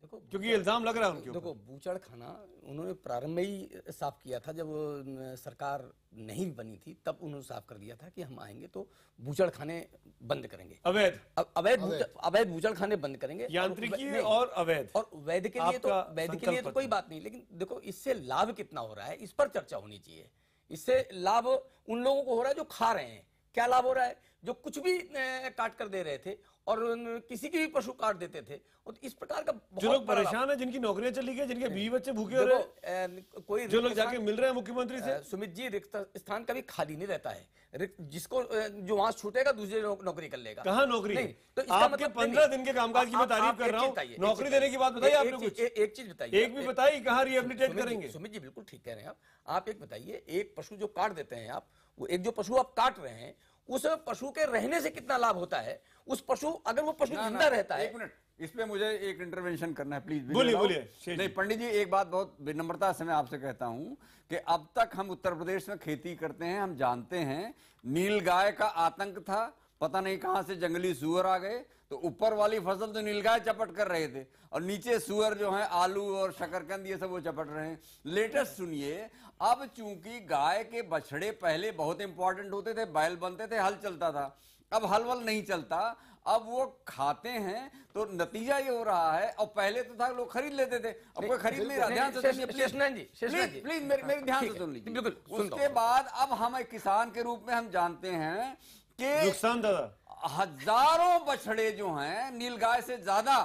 S1: देखो क्योंकि इल्जाम लग रहा है उनके देखो बूचड़
S3: खाना उन्होंने प्रारंभ में ही साफ किया था जब सरकार नहीं बनी थी तब उन्होंने साफ कर दिया था कि हम आएंगे तो बूचड़ खाने बंद करेंगे अवैध अवैध अवैध बूचड़ खाने बंद करेंगे यांत्रिकी और अवैध और वैध के लिए तो वैध के लिए तो कोई बात नहीं लेकिन देखो इससे लाभ कितना हो रहा है इस पर चर्चा होनी चाहिए इससे लाभ उन लोगों को हो रहा है जो खा रहे हैं क्या लाभ हो रहा है जो कुछ भी काट कर दे रहे थे और किसी की भी पशु काट देते थे और इस प्रकार का जो लोग परेशान है जिनकी नौकरियां चली गई जिनके हम्म। बीवी बच्चे भूखे हो रहे कोई जो लोग जाके मिल रहे हैं मुख्यमंत्री से सुमित जी रिक्त स्थान कभी खाली नहीं रहता है जिसको जो वहां छूटेगा दूसरे नौकरी कर लेगा कहा नौकरी नहीं, तो मतलब आपके पंद्रह दिन के कामकाज की मैं तारीफ कर रहा हूँ नौकरी देने की बात बताइए आपने कुछ एक चीज बताइए एक भी बताइए कहाँ रिहेबिलिटेट करेंगे सुमित जी बिल्कुल ठीक कह रहे हैं आप एक बताइए एक पशु जो काट देते हैं आप वो एक जो पशु आप काट रहे हैं उस पशु के रहने से कितना लाभ होता है उस पशु अगर वो पशु जिंदा रहता है एक
S4: मिनट मुझे एक इंटरवेंशन करना है प्लीज बोलिए बोलिए नहीं पंडित जी एक बात बहुत विनम्रता से मैं आपसे कहता हूं कि अब तक हम उत्तर प्रदेश में खेती करते हैं हम जानते हैं नील गाय का आतंक था पता नहीं कहां से जंगली सुअर आ गए तो ऊपर वाली फसल तो नीलगाय चपट कर रहे थे और नीचे सुअर जो है आलू और शकरकंद ये सब वो चपट रहे हैं लेटेस्ट सुनिए अब चूंकि गाय के बछड़े पहले बहुत इंपॉर्टेंट होते थे बैल बनते थे हल चलता था अब हल वल नहीं चलता अब वो खाते हैं तो नतीजा ये हो रहा है और पहले तो था लोग खरीद लेते थे अब कोई खरीद नहीं रहा ध्यान से सुनिए प्लीज प्लीज मेरे ध्यान से सुन लीजिए बिल्कुल उसके बाद अब हम एक किसान के रूप में हम जानते हैं कि नुकसान दादा हजारों बछड़े जो हैं नीलगाय से ज्यादा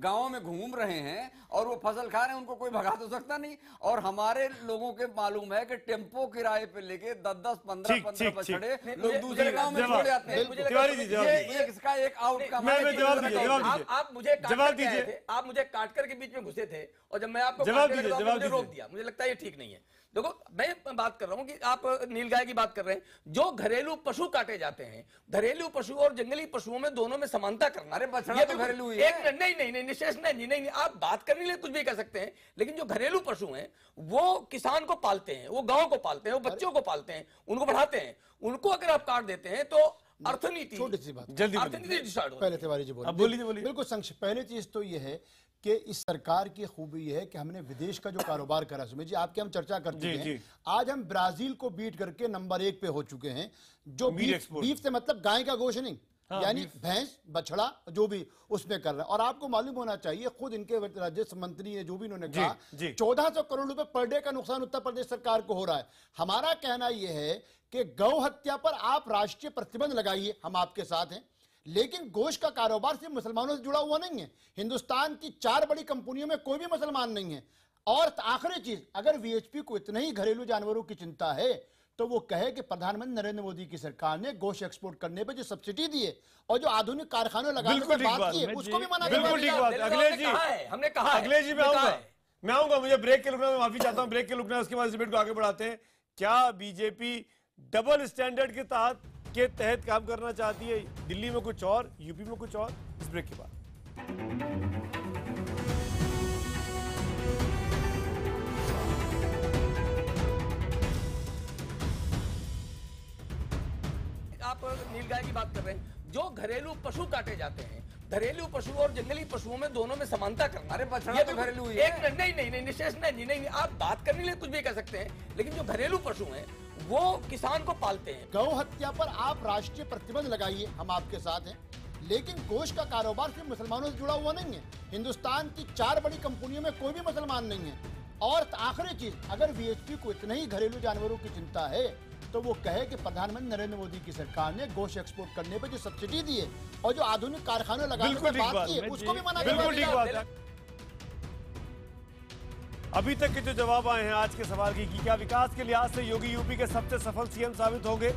S4: गाँव में घूम रहे हैं और वो फसल खा रहे हैं उनको कोई भगा तो सकता नहीं और हमारे लोगों के मालूम है कि टेम्पो किराए पे लेके दस दस पंद्रह पंद्रह बछड़े लोग दूसरे गांव में छोड़ जाते हैं
S3: इसका एक आउटकम आप मुझे जवाब दीजिए आप मुझे काटकर के बीच में घुसे थे और जब मैं आपको जवाब दीजिए जवाब रोक दिया मुझे लगता है ये ठीक नहीं है देखो मैं बात कर रहा हूं कि आप नीलगाय की बात कर रहे हैं जो घरेलू पशु काटे जाते हैं घरेलू पशु और जंगली पशुओं में दोनों में समानता करना अरे बछड़ा तो घरेलू ही एक नहीं नहीं नहीं निशेष नहीं नहीं, नहीं आप बात करने के लिए कुछ भी कह सकते हैं लेकिन जो घरेलू पशु हैं वो किसान को पालते हैं वो गांव को पालते हैं वो बच्चों को पालते हैं उनको बढ़ाते हैं उनको अगर आप काट देते हैं तो अर्थनीति छोटी सी बात जल्दी पहले
S8: तिवारी जी बोलिए बिल्कुल संक्षिप्त पहली चीज तो यह है कि इस सरकार की खूबी है कि हमने विदेश का जो कारोबार करा सुमेश जी आपके हम चर्चा कर चुके हैं आज हम ब्राजील को बीट करके नंबर एक पे हो चुके हैं जो बीफ बीफ से मतलब गाय का गोश्त नहीं हाँ, यानी भैंस बछड़ा जो भी उसमें कर रहा है और आपको मालूम होना चाहिए खुद इनके राजस्व मंत्री ने जो भी इन्होंने कहा चौदह सौ करोड़ रुपए पर डे का नुकसान उत्तर प्रदेश सरकार को हो रहा है हमारा कहना यह है कि गौ हत्या पर आप राष्ट्रीय प्रतिबंध लगाइए हम आपके साथ हैं लेकिन गोश का कारोबार सिर्फ मुसलमानों से जुड़ा हुआ नहीं है हिंदुस्तान की चार बड़ी कंपनियों में कोई भी मुसलमान नहीं है और आखिरी चीज अगर वीएचपी को इतने ही घरेलू जानवरों की चिंता है तो वो कहे कि प्रधानमंत्री नरेंद्र मोदी की सरकार ने गोश एक्सपोर्ट करने पर जो सब्सिडी दी है और जो आधुनिक कारखाने लगाने
S1: उसको भी मना हमने कहा अगले जी में आऊंगा मैं आऊंगा मुझे ब्रेक के रुकना मैं माफी चाहता हूँ ब्रेक के रुकना उसके बाद डिबेट को आगे बढ़ाते हैं क्या बीजेपी डबल स्टैंडर्ड के तहत के तहत काम करना चाहती है दिल्ली में कुछ और यूपी में कुछ और इस ब्रेक के बाद
S3: आप नीलगाय की बात कर रहे हैं जो घरेलू पशु काटे जाते हैं घरेलू पशु और जंगली पशुओं में दोनों में समानता करना अरे बछड़ा हाँ तो घरेलू एक मिनट नहीं नहीं नहीं निशेष नहीं नहीं नहीं आप बात करने के लिए कुछ भी कह सकते हैं लेकिन जो घरेलू पशु हैं वो किसान को पालते हैं गौ
S8: हत्या पर आप राष्ट्रीय प्रतिबंध लगाइए हम आपके साथ हैं लेकिन गोश का कारोबार सिर्फ मुसलमानों से जुड़ा हुआ नहीं है हिंदुस्तान की चार बड़ी कंपनियों में कोई भी मुसलमान नहीं है और आखिरी चीज अगर बी को इतने ही घरेलू जानवरों की चिंता है तो वो कहे कि प्रधानमंत्री नरेंद्र मोदी की सरकार ने गोश्त एक्सपोर्ट करने पर जो सब्सिडी दी है और जो आधुनिक कारखाने लगाने पर बात की उसको भी मना बिल्कुल
S1: अभी तक के जो जवाब आए हैं आज के सवाल की कि क्या विकास के लिहाज से योगी यूपी के सबसे सफल सीएम साबित होंगे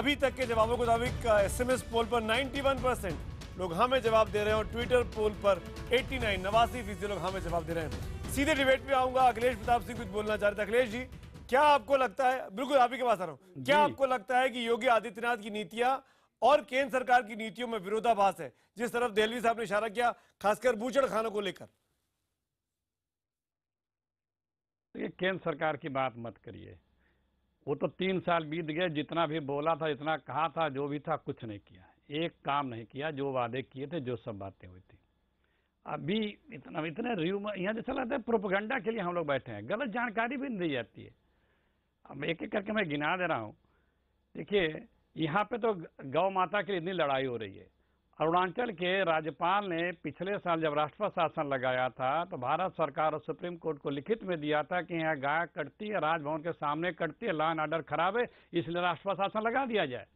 S1: अभी तक के जवाबों के मुताबिक एसएमएस पोल पर 91 परसेंट लोग हमें जवाब दे रहे हैं और ट्विटर पोल पर 89 नवासी फीसदी लोग हमें जवाब दे रहे हैं सीधे डिबेट पे आऊंगा अखिलेश प्रताप सिंह कुछ बोलना चाह रहे थे अखिलेश जी क्या आपको लगता है बिल्कुल आप ही के पास आ रहा हूँ क्या आपको लगता है कि योगी आदित्यनाथ की नीतियां और केंद्र सरकार की नीतियों में विरोधाभास है जिस तरफ दहलवी साहब ने इशारा किया खासकर बूचड़ खानों को लेकर
S5: ये केंद्र सरकार की बात मत करिए वो तो तीन साल बीत गए जितना भी बोला था जितना कहा था जो भी था कुछ नहीं किया एक काम नहीं किया जो वादे किए थे जो सब बातें हुई थी अभी इतना इतने रिव्यू यहाँ जैसा लगता है प्रोपोगंडा के लिए हम लोग बैठे हैं गलत जानकारी भी नहीं दी जाती है अब एक एक करके मैं गिना दे रहा हूँ देखिए यहाँ पे तो गौ माता के लिए इतनी लड़ाई हो रही है अरुणाचल के राज्यपाल ने पिछले साल जब राष्ट्रपति शासन लगाया था तो भारत सरकार और सुप्रीम कोर्ट को लिखित में दिया था कि यहाँ गाय कटती है राजभवन के सामने कटती है लॉ एंड ऑर्डर खराब है इसलिए राष्ट्रपति शासन लगा दिया जाए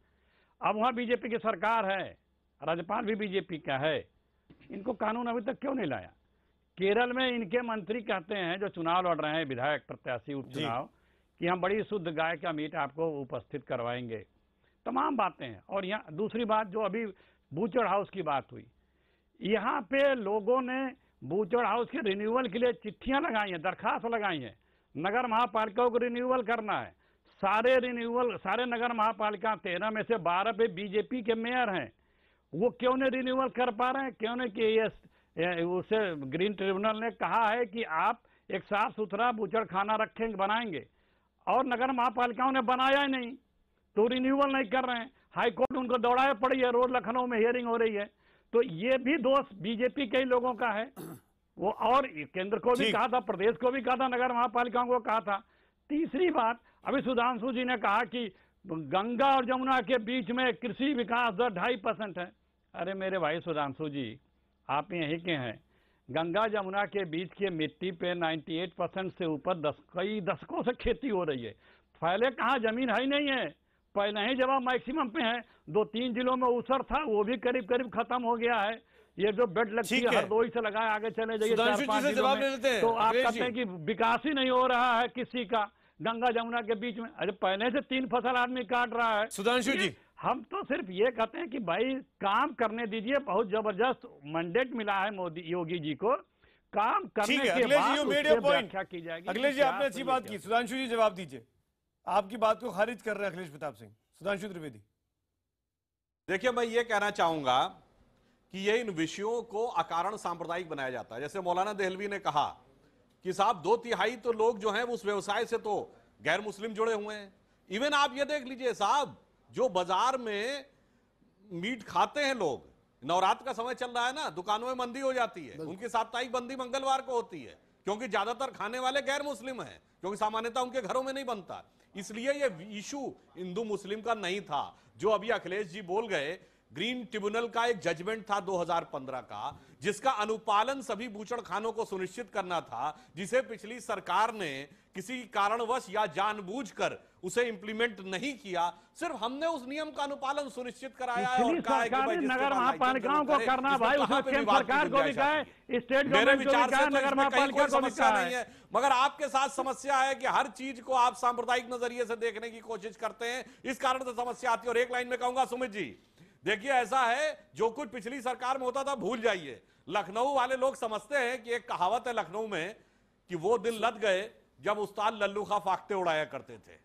S5: अब वहाँ बीजेपी की सरकार है राज्यपाल भी बीजेपी का है इनको कानून अभी तक क्यों नहीं लाया केरल में इनके मंत्री कहते हैं जो चुनाव लड़ रहे हैं विधायक प्रत्याशी उपचुनाव कि हम बड़ी शुद्ध गाय का मीट आपको उपस्थित करवाएंगे तमाम बातें हैं और यहाँ दूसरी बात जो अभी बूचड़ हाउस की बात हुई यहाँ पे लोगों ने बूचड़ हाउस के रिन्यूअल के लिए चिट्ठियाँ लगाई हैं दरखास्त लगाई हैं नगर महापालिकाओं को रिन्यूअल करना है सारे रिन्यूअल सारे नगर महापालिका तेरह में से बारह पे बीजेपी के मेयर हैं वो क्यों नहीं रिन्यूअल कर पा रहे हैं क्यों नहीं कि ये उसे ग्रीन ट्रिब्यूनल ने कहा है कि आप एक साफ सुथरा बूचड़ खाना रखेंगे बनाएंगे और नगर महापालिकाओं ने बनाया ही नहीं तो रिन्यूअल नहीं कर रहे हैं हाईकोर्ट उनको दौड़ाए पड़ी है रोज लखनऊ में हियरिंग हो रही है तो ये भी दोष बीजेपी के लोगों का है वो और केंद्र को भी कहा था प्रदेश को भी कहा था नगर महापालिकाओं को कहा था तीसरी बात अभी सुधांशु जी ने कहा कि गंगा और यमुना के बीच में कृषि विकास दर ढाई परसेंट है अरे मेरे भाई सुधांशु जी आप यहीं के हैं गंगा जमुना के बीच की मिट्टी पे 98 परसेंट से ऊपर दस कई दशकों से खेती हो रही है फैले कहाँ जमीन है ही नहीं है पहले ही जब मैक्सिमम पे है दो तीन जिलों में उसर था वो भी करीब करीब खत्म हो गया है ये जो बेड लगती है दो ही से लगाए आगे चले जाइए तो आप कहते हैं कि विकास ही नहीं हो रहा है किसी का गंगा जमुना के बीच में अरे पहले से तीन फसल आदमी काट रहा है सुधांशु जी हम तो सिर्फ ये कहते हैं कि भाई काम करने दीजिए बहुत जबरदस्त मैंडेट
S1: मिला है मोदी योगी जी को काम करने के बाद की जाएगी अखिलेश जी आपने अच्छी बात की सुधांशु जी जवाब दीजिए आपकी बात को खारिज कर रहे हैं अखिलेश प्रताप सिंह सुधांशु त्रिवेदी देखिए मैं ये कहना चाहूंगा कि ये इन विषयों को
S7: अकारण सांप्रदायिक बनाया जाता है जैसे मौलाना देहलवी ने कहा कि साहब दो तिहाई तो लोग जो हैं उस व्यवसाय से तो गैर मुस्लिम जुड़े हुए हैं इवन आप ये देख लीजिए साहब जो बाजार में मीट खाते हैं लोग नवरात्र का समय चल रहा है ना दुकानों में बंदी हो जाती है उनकी साप्ताहिक बंदी मंगलवार को होती है क्योंकि ज्यादातर खाने वाले गैर मुस्लिम हैं क्योंकि सामान्यता उनके घरों में नहीं बनता इसलिए यह इशू हिंदू मुस्लिम का नहीं था जो अभी अखिलेश जी बोल गए ग्रीन ट्रिब्यूनल का एक जजमेंट था 2015 का जिसका अनुपालन सभी भूषण खानों को सुनिश्चित करना था जिसे पिछली सरकार ने किसी कारणवश या जानबूझकर उसे इंप्लीमेंट नहीं किया सिर्फ हमने उस नियम का अनुपालन सुनिश्चित कराया है और कहा है कि भाई नगर तो तो महापालिकाओं को करना भाई उसमें केंद्र सरकार को भी कहे स्टेट मेरे विचार से नगर महापालिका को समस्या नहीं है मगर आपके साथ समस्या है कि हर चीज को आप सांप्रदायिक नजरिए से देखने की कोशिश करते हैं इस कारण से समस्या आती है और एक लाइन में कहूंगा सुमित जी देखिए ऐसा है जो कुछ पिछली सरकार में होता था भूल जाइए लखनऊ वाले लोग समझते हैं कि एक कहावत है लखनऊ में कि वो दिन लद गए जब उस्ताद लल्लू खा फाकते उड़ाया करते थे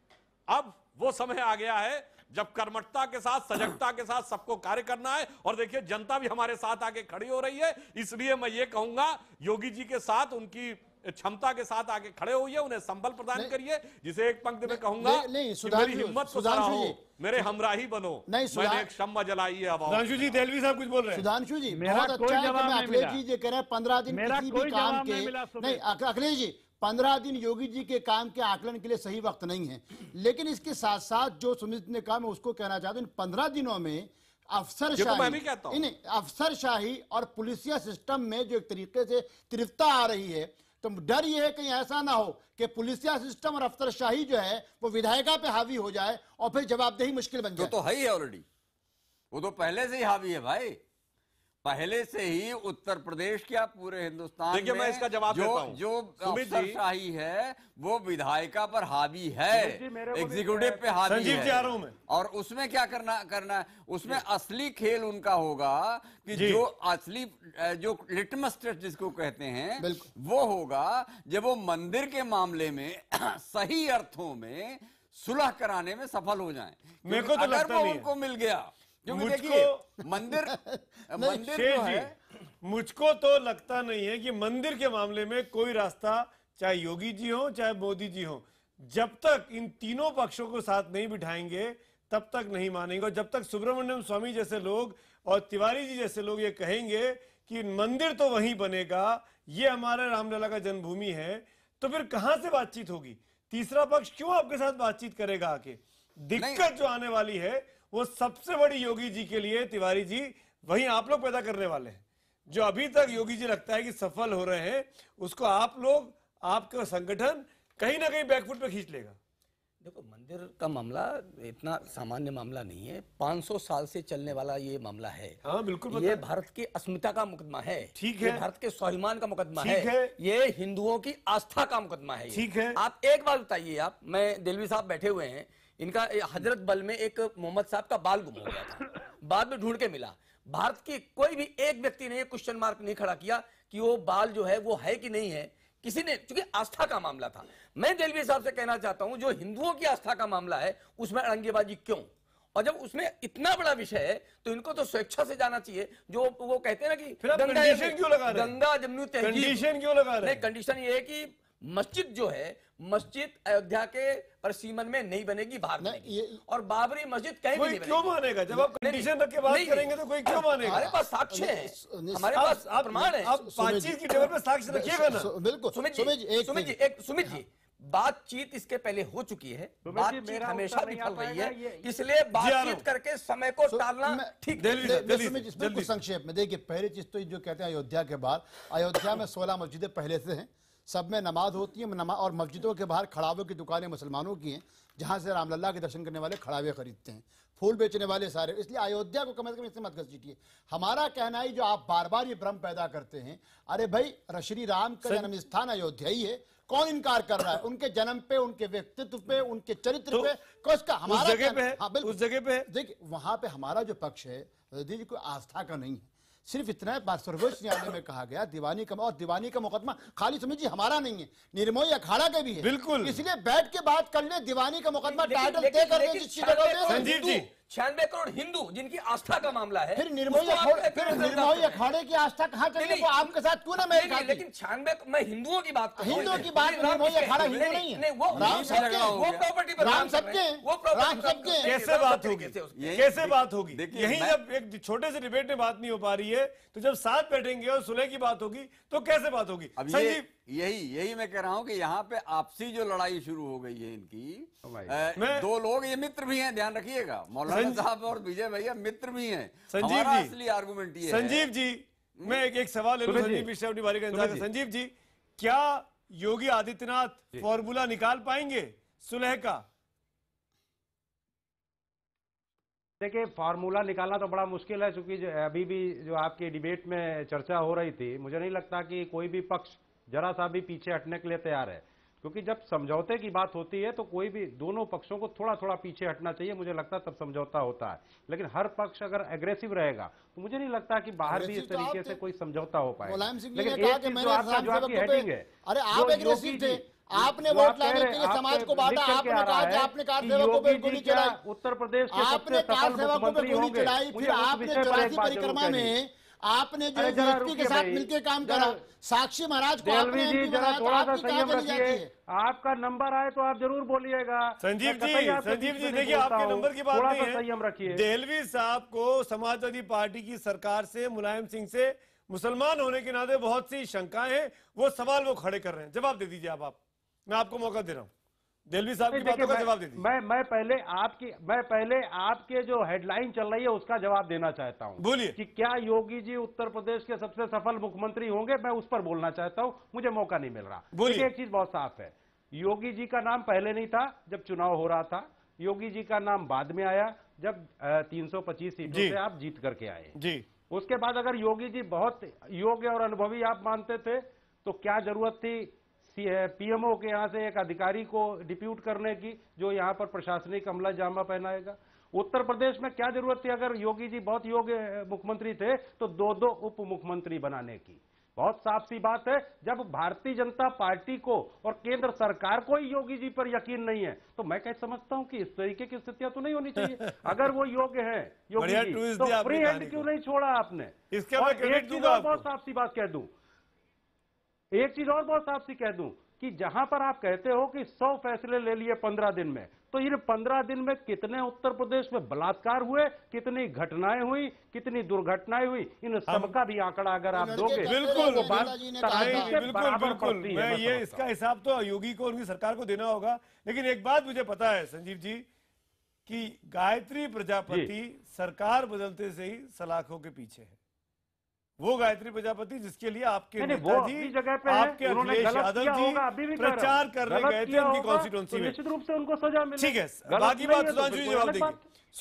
S7: अब वो समय आ गया है जब कर्मठता के साथ सजगता के साथ सबको कार्य करना है और देखिए जनता भी हमारे साथ आके खड़ी हो रही है इसलिए मैं ये कहूंगा योगी जी के साथ उनकी क्षमता के साथ आगे खड़े होइए उन्हें संबल प्रदान करिए जिसे एक पंक्ति में कहूंगा मेरी हिम्मत को सराहो मेरे हमराही बनो नहीं मैंने एक शम्मा जलाई है सुधांशु जी देलवी साहब कुछ बोल रहे हैं सुधांशु जी मेरा कोई अच्छा जवाब नहीं जी
S8: कह रहे हैं पंद्रह दिन किसी भी काम के नहीं अखिलेश जी पंद्रह दिन योगी जी के काम के आकलन के लिए सही वक्त नहीं है लेकिन इसके साथ साथ जो सुमित ने कहा मैं उसको कहना चाहता हूँ पंद्रह दिनों में अफसर शाही तो अफसर शाही और पुलिसिया सिस्टम में जो एक तरीके से तिरफ्ता आ रही है तो डर यह है कहीं ऐसा ना हो कि पुलिसिया सिस्टम और अफसरशाही जो है वो विधायिका पे हावी हो जाए और फिर जवाबदेही मुश्किल बन तो जाए तो, है
S4: ही ऑलरेडी वो तो पहले से ही हावी है भाई पहले से ही उत्तर प्रदेश क्या पूरे हिंदुस्तान में मैं इसका जवाब जो, जो शाही है वो विधायिका पर हावी है एग्जीक्यूटिव पे हावी है मैं। और उसमें क्या करना करना है उसमें असली खेल उनका होगा कि जो असली जो लिटमस टेस्ट जिसको कहते हैं वो होगा जब वो मंदिर के मामले में (clears throat) सही अर्थों में सुलह कराने में सफल हो जाए मेरे को तो अगर वो उनको
S1: मिल गया मुझको मंदिर (laughs) मंदिर तो है मुझको तो लगता नहीं है कि मंदिर के मामले में कोई रास्ता चाहे योगी जी हो चाहे मोदी जी हो जब तक इन तीनों पक्षों को साथ नहीं बिठाएंगे तब तक नहीं मानेंगे और जब तक सुब्रमण्यम स्वामी जैसे लोग और तिवारी जी जैसे लोग ये कहेंगे कि मंदिर तो वहीं बनेगा ये हमारा रामलला का जन्मभूमि है तो फिर कहां से बातचीत होगी तीसरा पक्ष क्यों आपके साथ बातचीत करेगा आके दिक्कत जो आने वाली है वो सबसे बड़ी योगी जी के लिए तिवारी जी वही आप लोग पैदा करने वाले हैं जो अभी तक योगी जी लगता है कि सफल हो रहे हैं उसको आप लोग आपका संगठन कहीं ना कहीं बैकफुट पे खींच लेगा
S3: देखो मंदिर का मामला इतना सामान्य मामला नहीं है 500 साल से चलने वाला ये मामला है हाँ बिल्कुल ये भारत की अस्मिता का मुकदमा है ठीक है भारत के स्वाभिमान का मुकदमा है।, है ये हिंदुओं की आस्था का मुकदमा है ठीक है आप एक बात बताइए आप मैं दिलवी साहब बैठे हुए हैं इनका हजरत बल में एक मोहम्मद साहब का बाल गुम हो गया था बाद में ढूंढ के मिला भारत की कोई भी एक व्यक्ति ने क्वेश्चन मार्क नहीं खड़ा किया कि वो बाल जो है वो है कि नहीं है किसी ने चूंकि आस्था का मामला था मैं दिलवी साहब से कहना चाहता हूं जो हिंदुओं की आस्था का मामला है उसमें अड़ंगेबाजी क्यों और जब उसमें इतना बड़ा विषय है तो इनको तो स्वेच्छा से जाना चाहिए जो वो कहते हैं ना कि गंगा क्यों लगा गंगा जमुनी कंडीशन क्यों लगा नहीं कंडीशन ये है कि मस्जिद जो है मस्जिद अयोध्या के परसीमन में नहीं बनेगी बाहर में और बाबरी मस्जिद कहीं भी नहीं क्यों मानेगा जब आप कंडीशन रख के बात करेंगे तो कोई क्यों मानेगा हमारे पास साक्ष्य है हमारे पास आप प्रमाण है आप बातचीत की टेबल पर साक्ष्य रखिएगा ना बिल्कुल सुमित जी सुमित जी एक सुमित जी बातचीत इसके पहले हो चुकी है बातचीत हमेशा भी चल रही है इसलिए बातचीत करके समय को टालना ठीक बिल्कुल
S8: संक्षेप में देखिए पहली चीज तो जो कहते हैं अयोध्या के बाद अयोध्या में सोलह मस्जिदें पहले से हैं सब में नमाज होती है नमा और मस्जिदों के बाहर खड़ावे की दुकानें मुसलमानों की हैं जहाँ से रामलला के दर्शन करने वाले खड़ावे खरीदते हैं फूल बेचने वाले सारे इसलिए अयोध्या को कम अज़ कम इससे मत घसीटिए हमारा कहना है जो आप बार बार ये भ्रम पैदा करते हैं अरे भाई श्री राम का जन्म स्थान अयोध्या ही है कौन इनकार कर रहा है उनके जन्म पे उनके व्यक्तित्व पे उनके चरित्र तो पे उसका हमारा जगह पे हाँ, उस जगह पे देखिए वहां पे हमारा जो पक्ष है जी कोई आस्था का नहीं है सिर्फ इतना है सर्वोच्च न्यायालय में कहा गया दीवानी का और दीवानी का मुकदमा खाली समझिए हमारा नहीं है निर्मोही अखाड़ा के भी है बिल्कुल इसलिए बैठ के बात कर ले दीवानी का मुकदमा टाइटल दे कर संजीव
S3: जी छियानवे करोड़ हिंदू जिनकी आस्था का मामला है फिर निर्मोही
S8: अखाड़े की आस्था कहाँ चली वो आपके साथ क्यों ना मैं खाती
S3: लेकिन छियानवे मैं हिंदुओं की बात हिंदुओं की बात तो निर्मोही अखाड़ा हिंदू नहीं है वो राम सबके वो प्रॉपर्टी पर राम सबके वो राम सबके कैसे बात होगी
S1: कैसे बात होगी यही जब एक छोटे से डिबेट में बात नहीं हो पा रही है तो जब साथ बैठेंगे और सुलह की बात होगी तो कैसे बात होगी संजीव यही यही मैं कह रहा हूं कि यहाँ पे आपसी
S4: जो लड़ाई शुरू हो गई है इनकी आ, दो लोग ये मित्र भी हैं ध्यान रखिएगा मौलाना
S1: साहब और विजय भैया मित्र भी हैं संजीव जी असली
S4: आर्गूमेंट ये संजीव है।
S1: जी हम्म? मैं एक एक सवाल ले लूं संजीव मिश्रा अपनी बारी का संजीव जी क्या योगी आदित्यनाथ फॉर्मूला निकाल पाएंगे सुलह का
S6: देखिए फार्मूला निकालना तो बड़ा मुश्किल है क्योंकि अभी भी जो आपकी डिबेट में चर्चा हो रही थी मुझे नहीं लगता कि कोई भी पक्ष जरा सा भी पीछे हटने के लिए तैयार है क्योंकि जब समझौते की बात होती है तो कोई भी दोनों पक्षों को थोड़ा थोड़ा पीछे हटना चाहिए मुझे लगता है तब समझौता होता है लेकिन हर पक्ष अगर एग्रेसिव रहेगा तो मुझे नहीं लगता कि बाहर भी इस तो तरीके से कोई समझौता
S8: हो पाए लेकिन आपने वोट लाने के लिए समाज को बांटा आपने कहा कि आपने कार सेवकों पे गोली चलाई
S6: उत्तर प्रदेश आपने कार सेवकों पे गोली चलाई फिर आपने चौरासी परिक्रमा में आपने जो व्यक्ति के साथ मिलकर काम करा
S8: साक्षी महाराज को आपने जी जरा थोड़ा सा संयम रखिए आपका
S1: नंबर आए तो आप जरूर बोलिएगा
S6: संजीव जी संजीव जी देखिए आपके नंबर की बात नहीं है
S1: संयम रखिए दहलवी साहब को समाजवादी पार्टी की सरकार से मुलायम सिंह से मुसलमान होने के नाते बहुत सी शंकाएं हैं वो सवाल वो खड़े कर रहे हैं जवाब दे दीजिए आप मैं आपको मौका दे रहा हूँ दिलवी साहब की बातों का जवाब दीजिए मैं मैं पहले आपके मैं पहले आपके जो
S6: हेडलाइन चल रही है उसका जवाब देना चाहता हूं बोलिए कि क्या योगी जी उत्तर प्रदेश के सबसे सफल मुख्यमंत्री होंगे मैं उस पर बोलना चाहता हूं मुझे मौका नहीं मिल रहा बोलिए एक चीज बहुत साफ है योगी जी का नाम पहले नहीं था जब चुनाव हो रहा था योगी जी का नाम बाद में आया जब तीन सौ पच्चीस सीटों से आप जीत करके आए जी उसके बाद अगर योगी जी बहुत योग्य और अनुभवी आप मानते थे तो क्या जरूरत थी पीएमओ के यहाँ से एक अधिकारी को डिप्यूट करने की जो यहाँ पर प्रशासनिक अमला जामा पहनाएगा उत्तर प्रदेश में क्या जरूरत थी अगर योगी जी बहुत योग्य मुख्यमंत्री थे तो दो दो उप मुख्यमंत्री बनाने की बहुत साफ सी बात है जब भारतीय जनता पार्टी को और केंद्र सरकार को ही योगी जी पर यकीन नहीं है तो मैं कैसे समझता हूं कि इस तरीके की स्थितियां तो नहीं होनी चाहिए (laughs) अगर वो योग्य है योगी जी तो फ्री हैंड क्यों नहीं छोड़ा आपने इसके बहुत साफ सी बात कह दूं एक चीज और बहुत साफ सी कह दूं कि जहां पर आप कहते हो कि 100 फैसले ले लिए 15 दिन में तो इन 15 दिन में कितने उत्तर प्रदेश में बलात्कार हुए कितनी घटनाएं हुई कितनी दुर्घटनाएं हुई इन सबका भी आंकड़ा अगर आप दोगे तो तो बिल्कुल बिल्कुल बिल्कुल मैं ये मतलब। इसका
S1: हिसाब तो योगी को उनकी सरकार को देना होगा लेकिन एक बात मुझे पता है संजीव जी की गायत्री प्रजापति सरकार बदलते से ही सलाखों के पीछे है वो गायत्री प्रजापति जिसके लिए आपके नेता जी जगह पे आपके अखिलेश यादव जी प्रचार कर रहे गए थे उनकी कॉन्स्टिट्यूंसी में निश्चित रूप से उनको सजा मिली ठीक है बाकी बात तो सुधांशु जी जवाब देंगे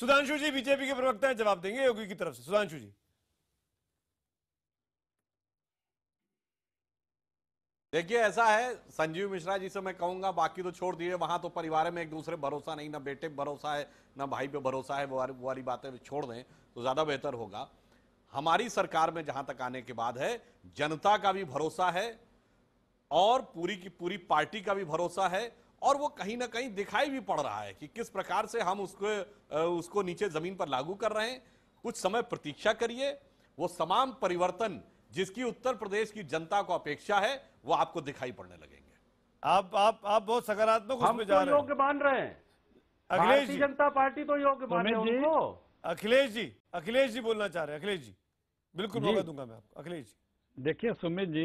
S1: सुधांशु जी बीजेपी के प्रवक्ता है जवाब देंगे योगी की तरफ से सुधांशु जी
S7: देखिए ऐसा है संजीव मिश्रा जी से मैं कहूंगा बाकी तो छोड़ दीजिए वहां तो परिवार में एक दूसरे भरोसा नहीं ना बेटे भरोसा है ना भाई पे भरोसा है वो वाली बातें छोड़ दें तो ज्यादा बेहतर होगा हमारी सरकार में जहां तक आने के बाद है जनता का भी भरोसा है और पूरी की पूरी पार्टी का भी भरोसा है और वो कहीं ना कहीं दिखाई भी पड़ रहा है कि किस प्रकार से हम उसको उसको नीचे जमीन पर लागू कर रहे हैं कुछ समय प्रतीक्षा करिए वो तमाम परिवर्तन जिसकी उत्तर प्रदेश की जनता को अपेक्षा है वो आपको दिखाई पड़ने लगेंगे आप आप आप बहुत
S1: सकारात्मक हम तो जा रहे योग्य मान रहे हैं अखिलेश जनता पार्टी तो योग्य मान रहे हैं अखिलेश जी अखिलेश जी बोलना चाह रहे हैं अखिलेश जी बिल्कुल मौका दूंगा मैं आपको अखिलेश
S5: जी देखिए सुमित जी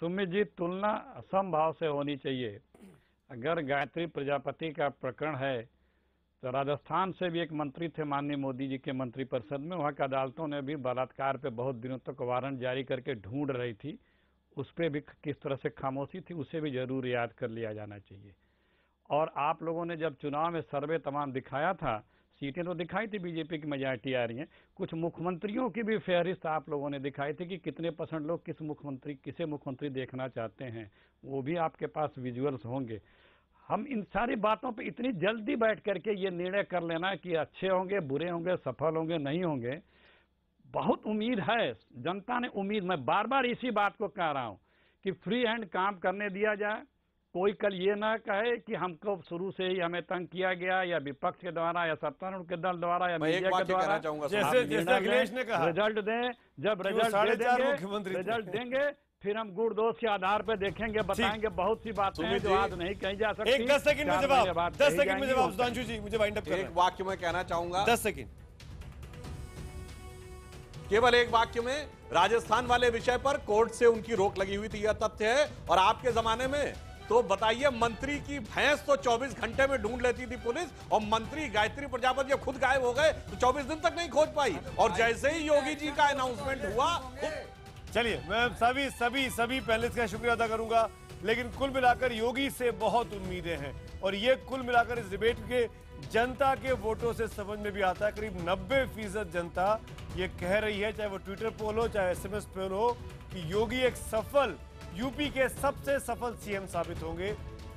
S5: सुमित जी तुलना असंभाव से होनी चाहिए अगर गायत्री प्रजापति का प्रकरण है तो राजस्थान से भी एक मंत्री थे माननीय मोदी जी के मंत्री परिषद में वहाँ की अदालतों ने भी बलात्कार पे बहुत दिनों तक वारंट जारी करके ढूंढ रही थी उस पर भी किस तरह से खामोशी थी उसे भी जरूर याद कर लिया जाना चाहिए और आप लोगों ने जब चुनाव में सर्वे तमाम दिखाया था सीटें तो दिखाई थी बीजेपी की मेजॉरिटी आ रही है कुछ मुख्यमंत्रियों की भी फहरिस्त आप लोगों ने दिखाई थी कि कितने परसेंट लोग किस मुख्यमंत्री किसे मुख्यमंत्री देखना चाहते हैं वो भी आपके पास विजुअल्स होंगे हम इन सारी बातों पर इतनी जल्दी बैठ करके ये निर्णय कर लेना कि अच्छे होंगे बुरे होंगे सफल होंगे नहीं होंगे बहुत उम्मीद है जनता ने उम्मीद मैं बार बार इसी बात को कह रहा हूँ कि फ्री हैंड काम करने दिया जाए कोई कल ये ना कहे कि हमको शुरू से ही हमें तंग किया गया या विपक्ष के द्वारा या सत्तारूढ़ के दल द्वारा या मीडिया के द्वारा जैसे जैसे अखिलेश ने कहा रिजल्ट दें जब रिजल्ट दे देंगे रिजल्ट देंगे फिर हम गुड़ दोष के आधार पर देखेंगे बताएंगे बहुत सी बातें हैं जो आज नहीं कही जा सकती एक
S7: दस सेकंड में जवाब दस सेकंड में जवाब सुधांशु जी मुझे वाइंड अप एक वाक्य में कहना चाहूंगा दस सेकंड केवल एक वाक्य में राजस्थान वाले विषय पर कोर्ट से उनकी रोक लगी हुई थी यह तथ्य है और आपके जमाने में तो बताइए मंत्री की भैंस तो 24 घंटे में ढूंढ लेती थी पुलिस और मंत्री गायत्री प्रजापति जब खुद गायब हो गए तो 24
S1: दिन तक नहीं खोज पाई और जैसे ही योगी जी का अनाउंसमेंट हुआ चलिए मैं सभी सभी सभी पहले का शुक्रिया अदा करूंगा लेकिन कुल मिलाकर योगी से बहुत उम्मीदें हैं और ये कुल मिलाकर इस डिबेट के जनता के वोटों से समझ में भी आता है करीब 90 फीसद जनता ये कह रही है चाहे वो ट्विटर पोल हो चाहे एसएमएस पोल हो कि योगी एक सफल यूपी के सबसे सफल सीएम साबित होंगे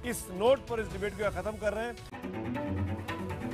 S1: इस नोट पर इस डिबेट को खत्म कर रहे हैं